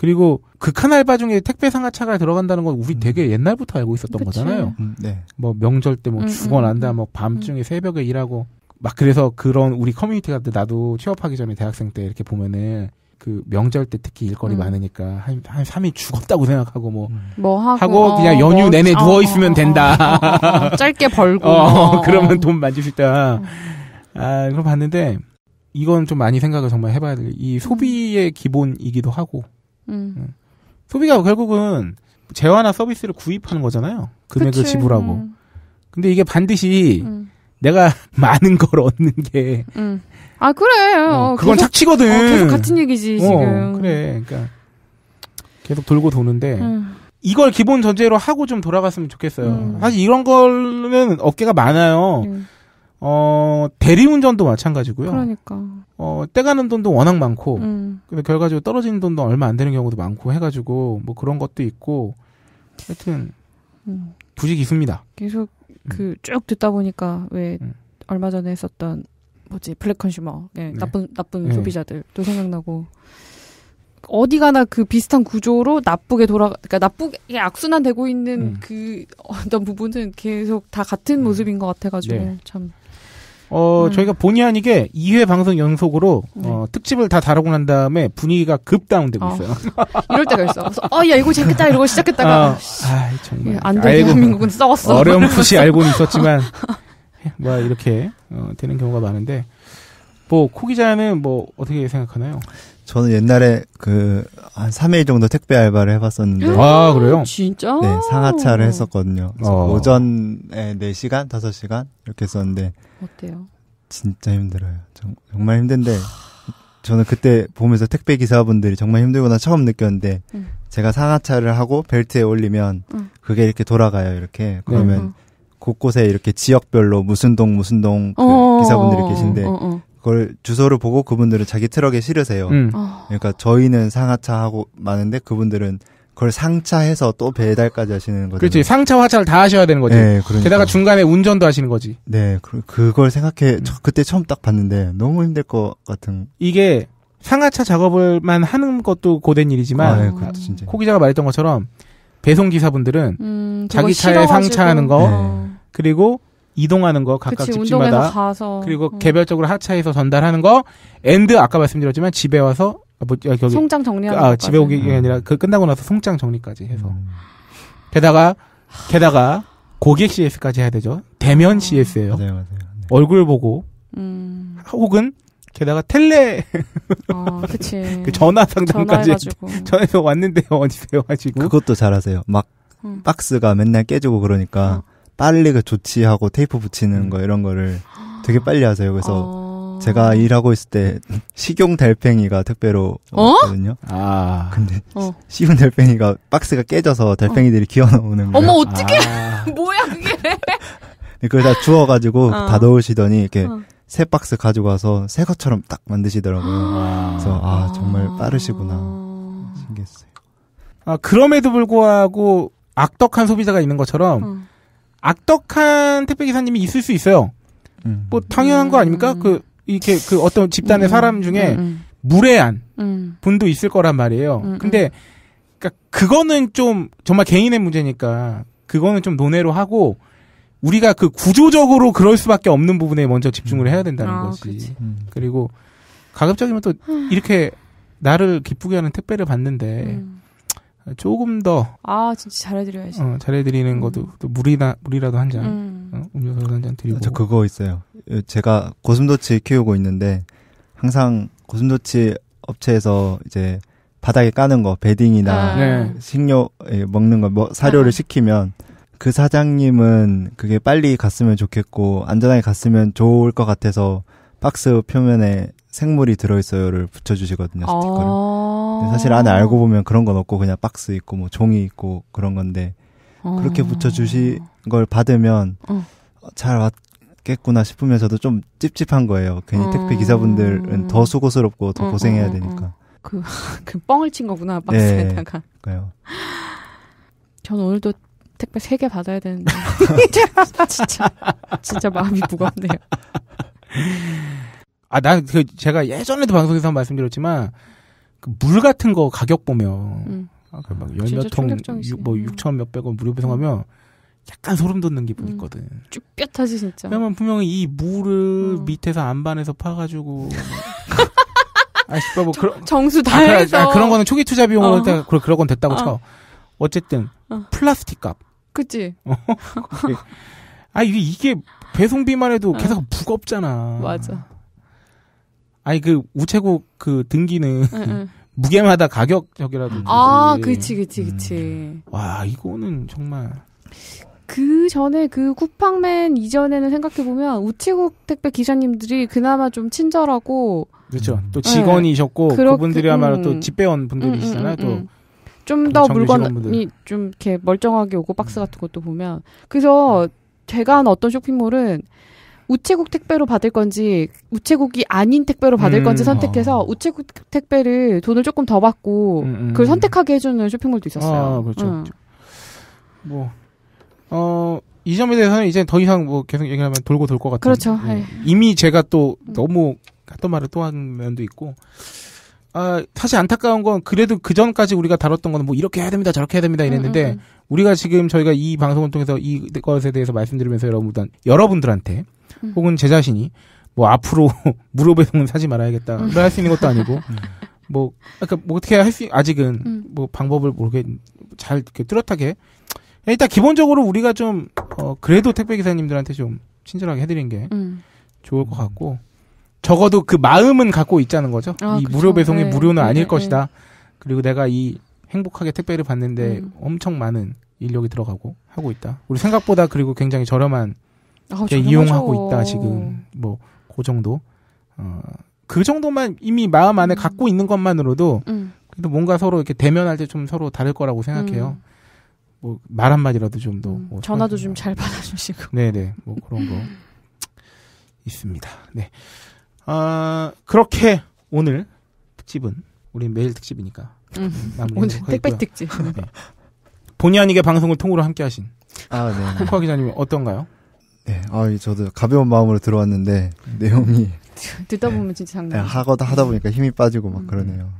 그리고 극한 그 알바 중에 택배 상하차가 들어간다는 건 우리 음. 되게 옛날부터 알고 있었던 그치. 거잖아요. 음, 네. 뭐 명절 때뭐 음, 죽어난다, 음, 뭐 음. 밤중에 새벽에 일하고 막 그래서 그런 우리 커뮤니티 같은 나도 취업하기 전에 대학생 때 이렇게 보면은 그 명절 때 특히 일거리 많으니까 한한 한 3일 죽었다고 생각하고 뭐뭐 뭐 하고, 하고, 어, 그냥 연휴 뭐, 내내 어, 누워 어, 있으면 어, 된다. 어, 짧게 벌고 뭐. 그러면 돈 만질 수 있다. 아, 그걸 봤는데 이건 좀 많이 생각을 정말 해봐야 돼. 이 소비의 기본이기도 하고 음. 네. 소비가 결국은 재화나 서비스를 구입하는 거잖아요. 금액을 그치. 지불하고. 음. 근데 이게 반드시 음. 내가 많은 걸 얻는 게. 음. 아 그래. 어, 어, 그건 계속, 착취거든. 어, 계속 같은 얘기지 어, 지금. 그래. 그러니까 계속 돌고 도는데 음. 이걸 기본 전제로 하고 좀 돌아갔으면 좋겠어요. 음. 사실 이런 거는 어깨가 많아요. 음. 어, 대리운전도 마찬가지고요. 그러니까. 어, 떼가는 돈도 워낙 많고, 음. 근데 결과적으로 떨어지는 돈도 얼마 안 되는 경우도 많고 해가지고, 뭐 그런 것도 있고, 하여튼, 음. 부지기있습니다 계속 음. 그쭉 듣다 보니까, 왜 음. 얼마 전에 했었던, 뭐지, 블랙 컨슈머, 예, 네. 나쁜, 나쁜 네. 소비자들도 생각나고, 어디 가나 그 비슷한 구조로 나쁘게 돌아, 그러니까 나쁘게 악순환 되고 있는 음. 그 어떤 부분은 계속 다 같은 음. 모습인 것 같아가지고, 네. 참. 어, 음. 저희가 본의 아니게 2회 방송 연속으로 네. 어, 특집을 다 다루고 난 다음에 분위기가 급 다운되고 어. 있어요. 이럴 때가 있어. 그래서 어, 야 이거 재밌겠다 이러고 시작했다가 아, 아, 정말 예, 안 돼. 대한민국은 썩었어. 어려운 푸시 알고는 있었지만 예, 뭐 이렇게 어, 되는 경우가 많은데 뭐 코기자는 뭐 어떻게 생각하나요? 저는 옛날에 그 한 3일 정도 택배 알바를 해봤었는데. 아, 그래요? 진짜? 네, 상하차를 했었거든요. 어. 오전에 4시간, 5시간 이렇게 했었는데. 어때요? 진짜 힘들어요. 정, 말 힘든데. 저는 그때 보면서 택배 기사분들이 정말 힘들구나 처음 느꼈는데 음. 제가 상하차를 하고 벨트에 올리면 음. 그게 이렇게 돌아가요 이렇게 네. 그러면 음. 곳곳에 이렇게 지역별로 무슨 동 무슨 동그 어. 기사분들이 계신데 어, 어. 그걸 주소를 보고 그분들은 자기 트럭에 실으세요. 음. 어. 그러니까 저희는 상하차 하고 많은데 그분들은 그걸 상차해서 또 배달까지 하시는 거죠. 그렇지. 상차 화차를 다 하셔야 되는 거지. 네, 그러니까. 게다가 중간에 운전도 하시는 거지. 네, 그, 그걸 생각해 음. 그때 처음 딱 봤는데 너무 힘들 것 같은. 이게 상하차 작업을만 하는 것도 고된 일이지만 아, 네, 코 기자가 말했던 것처럼 배송 기사분들은 음, 자기 차에 싫어가지고. 상차하는 거 네. 어. 그리고 이동하는 거 각각 그치, 집집마다 그리고 음. 개별적으로 하차해서 전달하는 거엔드 아까 말씀드렸지만 집에 와서 아, 뭐, 아, 여기, 송장 정리하는 아, 집에 오기 음. 아니라 그 끝나고 나서 송장 정리까지 해서 음. 게다가 게다가 고객 CS까지 해야 되죠 대면 어. 음. CS예요 맞아요, 맞아요. 네. 얼굴 보고 음. 혹은 게다가 텔레 아, 그치. 그 전화 상담까지 전화해서 왔는데 요 어디세요 하시고 그것도 잘하세요 막 음. 박스가 맨날 깨지고 그러니까 어. 빨리 그 조치하고 테이프 붙이는 음. 거 이런 거를 되게 빨리 하세요. 그래서 어... 제가 일하고 있을 때 식용 달팽이가 택배로 어? 왔거든요. 아. 근데 어. 식용 달팽이가 박스가 깨져서 달팽이들이 어. 기어 나오는 거예요. 어머 어떻게? 아. 뭐야 그게? 네, 그걸 다 주워가지고 어. 다 넣으시더니 이렇게 어. 새 박스 가져가서새 것처럼 딱 만드시더라고요. 아. 그래서 아 정말 빠르시구나 아. 신기했어요. 아 그럼에도 불구하고 악덕한 소비자가 있는 것처럼. 악덕한 택배 기사님이 있을 수 있어요. 음. 뭐 당연한 거 아닙니까? 음. 그 이렇게 그 어떤 집단의 음. 사람 중에 음, 무례한 분도 있을 거란 말이에요. 근데 그니까 그거는 좀 정말 개인의 문제니까 그거는 좀 논외로 하고 우리가 그 구조적으로 그럴 수밖에 없는 부분에 먼저 집중을 해야 된다는 아, 거지. 음. 그리고 가급적이면 또 이렇게 나를 기쁘게 하는 택배를 받는데 음. 조금 더. 아, 진짜 잘해드려야지. 어, 잘해드리는 음. 것도, 또 물이나, 물이라도 한 잔, 음. 어, 음료수 한잔 드리고. 저 그거 있어요. 제가 고슴도치 키우고 있는데, 항상 고슴도치 업체에서 이제 바닥에 까는 거, 베딩이나 아. 네. 식료, 예, 먹는 거, 뭐, 사료를 아. 시키면, 그 사장님은 그게 빨리 갔으면 좋겠고, 안전하게 갔으면 좋을 것 같아서, 박스 표면에 생물이 들어있어요를 붙여주시거든요 아. 스티커를. 아~ 사실 안에 알고 보면 그런 건 없고 그냥 박스 있고 뭐 종이 있고 그런 건데 그렇게 아. 붙여주신 걸 받으면 어. 잘 왔겠구나 싶으면서도 좀 찝찝한 거예요. 괜히 음~ 택배 기사분들은 더 수고스럽고 더 음~, 음 고생해야 음, 음. 되니까. 그, 그 뻥을 친 거구나 박스에다가. 네, 요전 오늘도 택배 3개 받아야 되는데 진짜 진짜 마음이 무겁네요. 아, 나, 그, 제가 예전에도 방송에서 한 말씀드렸지만, 그 물 같은 거 가격 보면, 음. 아, 그막열몇 통, 충격적이지. 육, 뭐, 음. 천 몇 백 원 무료 배송하면, 음. 약간 소름 돋는 기분 음. 있거든. 쭈뼛하지, 진짜. 왜냐면 분명히 이 물을 어. 밑에서 안반에서 파가지고. 아, 싶어, 뭐, 그런. 정수 다 아, 그래, 아, 그런 거는 초기 투자 비용으로 어. 때, 그런 건 됐다고 어. 쳐. 어쨌든, 어. 플라스틱 값. 그치. 어. 아, 이게, 이게 배송비만 해도 어. 계속 무겁잖아. 맞아. 아니 그 우체국 그 등기는 응, 응. 무게마다 가격 저기라도 아, 그치, 그치, 음. 그치. 음. 와, 이거는 정말. 그 전에 그 쿠팡맨 이전에는 생각해보면 우체국 택배 기사님들이 그나마 좀 친절하고. 그렇죠. 또 음. 직원이셨고, 네. 그분들이야말로 음. 또 집배원 분들이시잖아요. 음, 음, 또. 좀 더 물건이 좀 이렇게 멀쩡하게 오고 박스 음. 같은 것도 보면. 그래서 제가 한 어떤 쇼핑몰은 우체국 택배로 받을 건지 우체국이 아닌 택배로 받을 음, 건지 선택해서 어. 우체국 택배를 돈을 조금 더 받고 음, 음, 그걸 음. 선택하게 해주는 쇼핑몰도 있었어요. 아, 그렇죠, 그렇죠. 뭐 어. 이 점에 대해서는 이제 더 이상 뭐 계속 얘기하면 돌고 돌 것 같아요. 그렇죠. 네. 네. 이미 제가 또 너무 했던 음. 말을 또 하는 면도 있고 아, 사실 안타까운 건 그래도 그 전까지 우리가 다뤘던 건뭐 이렇게 해야 됩니다, 저렇게 해야 됩니다 이랬는데 음, 음, 음. 우리가 지금 저희가 이 방송을 통해서 이 것에 대해서 말씀드리면서 여러분들 여러분들한테 음. 혹은 제 자신이 뭐 앞으로 무료배송은 사지 말아야겠다를 음. 할수 있는 것도 아니고 음. 뭐 그러니까 뭐 어떻게 할수 아직은 뭐 방법을 모르게 잘 이렇게 뚜렷하게 일단 기본적으로 우리가 좀 어, 그래도 택배 기사님들한테 좀 친절하게 해드린 게 좋을 것 같고. 적어도 그 마음은 갖고 있자는 거죠. 아, 이 그쵸. 무료 배송이 네. 무료는 네, 아닐 네, 네. 것이다. 그리고 내가 이 행복하게 택배를 받는데 음. 엄청 많은 인력이 들어가고 하고 있다. 우리 생각보다 그리고 굉장히 저렴한 아, 이용하고 있다 지금 뭐 그 정도 어, 그 정도만 이미 마음 안에 음. 갖고 있는 것만으로도 음. 그래도 뭔가 서로 이렇게 대면할 때 좀 서로 다를 거라고 생각해요. 음. 뭐말 한마디라도 좀더 음, 뭐 전화도 좀 잘 받아주시고 네네 네. 뭐 그런 거 있습니다. 네. 아, 그렇게 오늘 특집은 우리 매일 특집이니까 음. 오늘 택배 특집. 네. 본의 아니게 방송을 통으로 함께하신 아, 네. 홍 네. 기자님 어떤가요? 네, 아, 저도 가벼운 마음으로 들어왔는데 음. 내용이 듣다 보면 진짜 장난. 네, 하거다 하다 보니까 힘이 빠지고 막 음. 그러네요.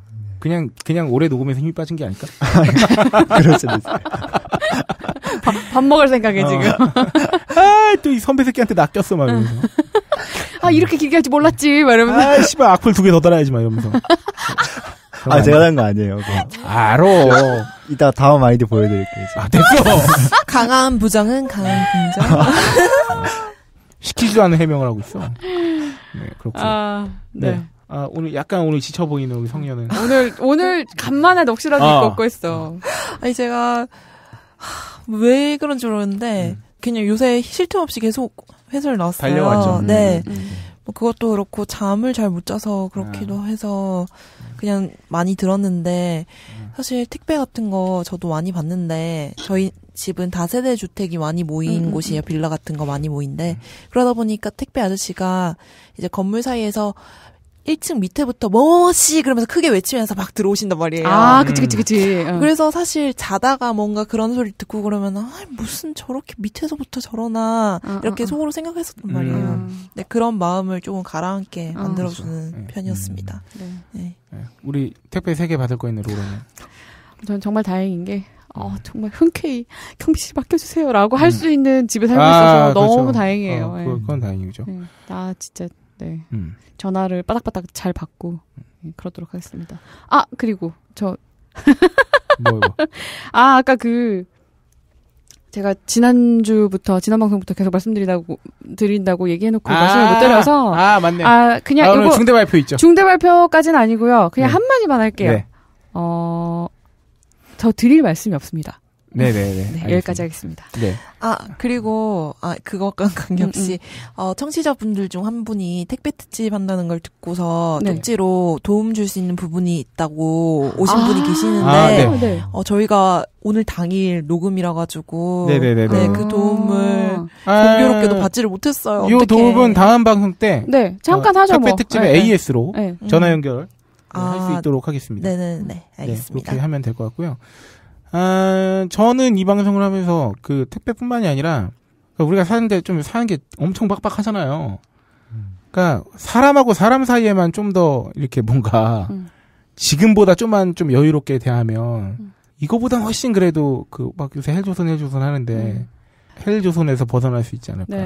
그냥 그냥 오래 녹음해서 힘이 빠진 게 아닐까? 그럴 수 밥, 밥 먹을 생각에 어. 지금. 아, 또 이 선배 새끼한테 낚였어 막 이러면서. 아 이렇게 길게 할지 몰랐지 막 이러면서 아 씨발 악플 두 개 더 달아야지 막 이러면서 아 제가 한거 아니에요 아, 알어 이따 다음 아이디 보여드릴게요 이제. 아 됐어 강한 부정은 강한 긍정 시키지도 않은 해명을 하고 있어 네 그렇군요 아, 네. 네. 아, 오늘 약간 오늘 지쳐 보이는 우리 성녀는. 오늘, 오늘 간만에 넋이라도 아. 입고 했어. 아니, 제가, 하, 왜그런줄알았는데 음. 그냥 요새 쉴 틈 없이 계속 회사를 나왔어요. 달려왔죠. 네. 음, 음, 음. 뭐 그것도 그렇고 잠을 잘 못 자서 그렇기도 네. 해서 그냥 많이 들었는데 음. 사실 택배 같은 거 저도 많이 봤는데 저희 집은 다세대 주택이 많이 모인 음. 곳이에요. 빌라 같은 거 많이 모인데. 그러다 보니까 택배 아저씨가 이제 건물 사이에서 1층 밑에부터 뭐시 그러면서 크게 외치면서 막 들어오신단 말이에요. 아, 음. 그치, 그치, 그치. 응. 어. 그래서 사실 자다가 뭔가 그런 소리 듣고 그러면, 아, 무슨 저렇게 밑에서부터 저러나, 어, 어, 이렇게 어, 속으로 생각했었단 말이에요. 음. 네, 그런 마음을 조금 가라앉게 아, 만들어주는 그렇죠. 네. 편이었습니다. 음. 네. 네. 네. 우리 택배 3개 받을 거 있는 로라는. 저는 정말 다행인 게, 어, 네. 정말 흔쾌히 경비 씨 맡겨주세요라고 할수 음. 있는 집에 살고 아, 있어서 너무 그렇죠. 다행이에요. 어, 네. 그건 다행이죠. 나 진짜 네. 음. 전화를 빠닥빠닥 잘 받고 예, 그러도록 하겠습니다. 아 그리고 저 뭐, 뭐, 아 아까 그 제가 지난주부터 지난 방송부터 계속 말씀드리다고 드린다고 얘기해놓고 아~ 말씀을 못 드려서 아, 아 맞네 아 그냥 아, 이거 중대 발표 있죠 중대 발표까지는 아니고요 그냥 네. 한 마디만 할게요 네. 어저 드릴 말씀이 없습니다 네네네. 네, 여기까지 하겠습니다. 네. 아, 그리고, 아, 그것과 관계없이, 음, 음. 어, 청취자분들 중 한 분이 택배 특집 한다는 걸 듣고서 네. 지로 도움 줄 수 있는 부분이 있다고 오신 아~ 분이 계시는데, 아, 네. 네. 어, 저희가 오늘 당일 녹음이라 가지고 네네네 네, 그 도움을 아~ 공교롭게도 받지를 못했어요. 이 도움은 다음 방송 때 네, 잠깐 어, 하죠. 택배 뭐. 특집의 에 네, 네. AS로 전화 음. 연결 할수 아. 있도록 하겠습니다. 네네네. 알겠습니다. 네, 그렇게 하면 될 것 같고요. 아, 저는 이 방송을 하면서 그 택배뿐만이 아니라 그러니까 우리가 사는데 좀 사는 게 엄청 빡빡하잖아요. 그러니까 사람하고 사람 사이에만 좀 더 이렇게 뭔가 음. 지금보다 좀만 좀 여유롭게 대하면 음. 이거보단 훨씬 그래도 그막 요새 헬조선 헬조선 하는데 음. 헬조선에서 벗어날 수 있지 않을까. 네.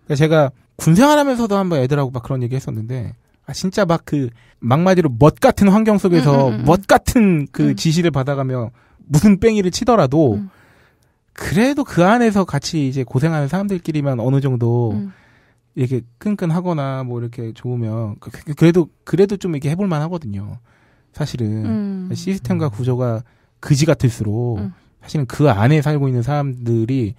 그러니까 제가 군생활하면서도 한번 애들하고 막 그런 얘기 했었는데 아 진짜 막 그 막마디로 멋 같은 환경 속에서 멋 같은 그 지시를 받아가며 무슨 뺑이를 치더라도 음. 그래도 그 안에서 같이 이제 고생하는 사람들끼리만 어느 정도 음. 이렇게 끈끈하거나 뭐 이렇게 좋으면 그, 그, 그래도 그래도 좀 이렇게 해볼만 하거든요. 사실은 음. 시스템과 음. 구조가 그지 같을수록 음. 사실은 그 안에 살고 있는 사람들이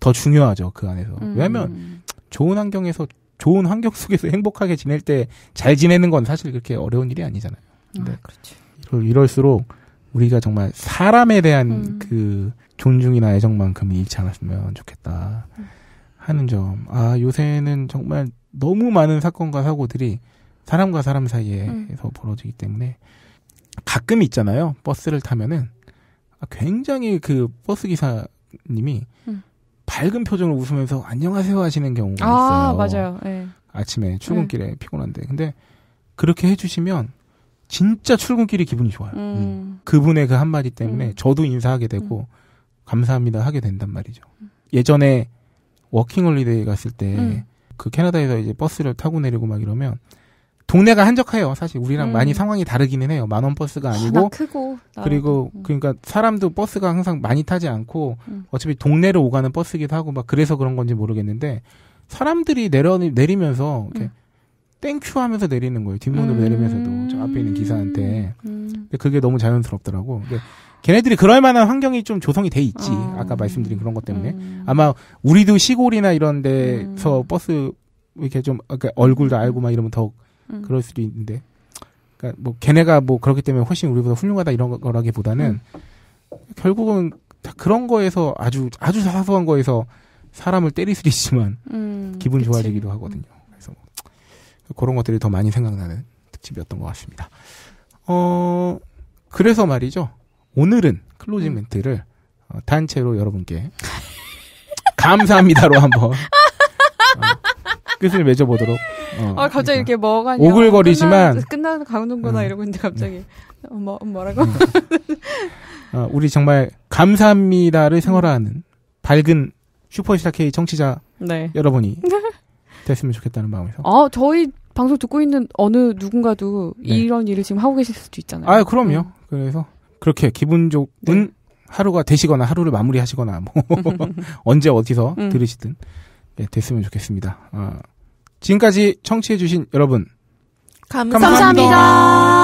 더 중요하죠 그 안에서 왜냐하면 좋은 환경에서 좋은 환경 속에서 행복하게 지낼 때 잘 지내는 건 사실 그렇게 어려운 일이 아니잖아요. 근 아, 네. 그렇죠. 이럴, 이럴수록 우리가 정말 사람에 대한 음. 그 존중이나 애정만큼 잃지 않았으면 좋겠다 음. 하는 점. 아, 요새는 정말 너무 많은 사건과 사고들이 사람과 사람 사이에서 음. 벌어지기 때문에 가끔 있잖아요. 버스를 타면은 아, 굉장히 그 버스 기사님이 음. 밝은 표정을 웃으면서 안녕하세요 하시는 경우가 아, 있어요. 맞아요. 네. 아침에 출근길에 네. 피곤한데. 근데 그렇게 해주시면 진짜 출근길이 기분이 좋아요. 음. 음. 그분의 그 한마디 때문에 음. 저도 인사하게 되고 음. 감사합니다 하게 된단 말이죠. 음. 예전에 워킹홀리데이 갔을 때그 음. 캐나다에서 이제 버스를 타고 내리고 막 이러면 동네가 한적해요. 사실 우리랑 많이 상황이 다르기는 해요. 만원 버스가 아니고 아, 크고 그리고 그러니까 사람도 버스가 항상 많이 타지 않고 어차피 동네로 오가는 버스기도 하고 막 그래서 그런 건지 모르겠는데 사람들이 내려 내리면서 이렇게 땡큐 하면서 내리는 거예요. 뒷문으로 음. 내리면서도 저 앞에 있는 기사한테. 음. 근데 그게 너무 자연스럽더라고. 근데 걔네들이 그럴 만한 환경이 좀 조성이 돼 있지. 어. 아까 말씀드린 그런 것 때문에 음. 아마 우리도 시골이나 이런 데서 음. 버스 이렇게 좀 그러니까 얼굴도 알고 막 이러면 더 음. 그럴 수도 있는데. 그러니까 뭐 걔네가 뭐 그렇기 때문에 훨씬 우리보다 훌륭하다 이런 거라기보다는 음. 결국은 그런 거에서 아주 아주 사소한 거에서 사람을 때릴 수도 있지만 기분 그치. 좋아지기도 하거든요. 그래서 뭐 그런 것들이 더 많이 생각나는 특집이었던 것 같습니다. 어, 그래서 말이죠. 오늘은 클로징 음. 멘트를 어, 단체로 여러분께 감사합니다로 한번 어, 끝을 맺어보도록. 어, 아, 갑자기 이렇게 뭐가 오글거리지만 끝나, 는강동구나 음, 이러고 있는데 갑자기 음. 뭐 뭐라고? 음. 어, 우리 정말 감사합니다를 생활화하는 밝은 슈퍼스타 K 청취자 네. 여러분이 됐으면 좋겠다는 마음에서. 아, 저희 방송 듣고 있는 어느 누군가도 네. 이런 일을 지금 하고 계실 수도 있잖아요. 아, 그럼요. 음. 그래서 그렇게 기분 좋은 네. 하루가 되시거나 하루를 마무리하시거나 뭐 언제 어디서 음. 들으시든 네, 됐으면 좋겠습니다. 아, 지금까지 청취해주신 여러분 감사합니다. 감사합니다.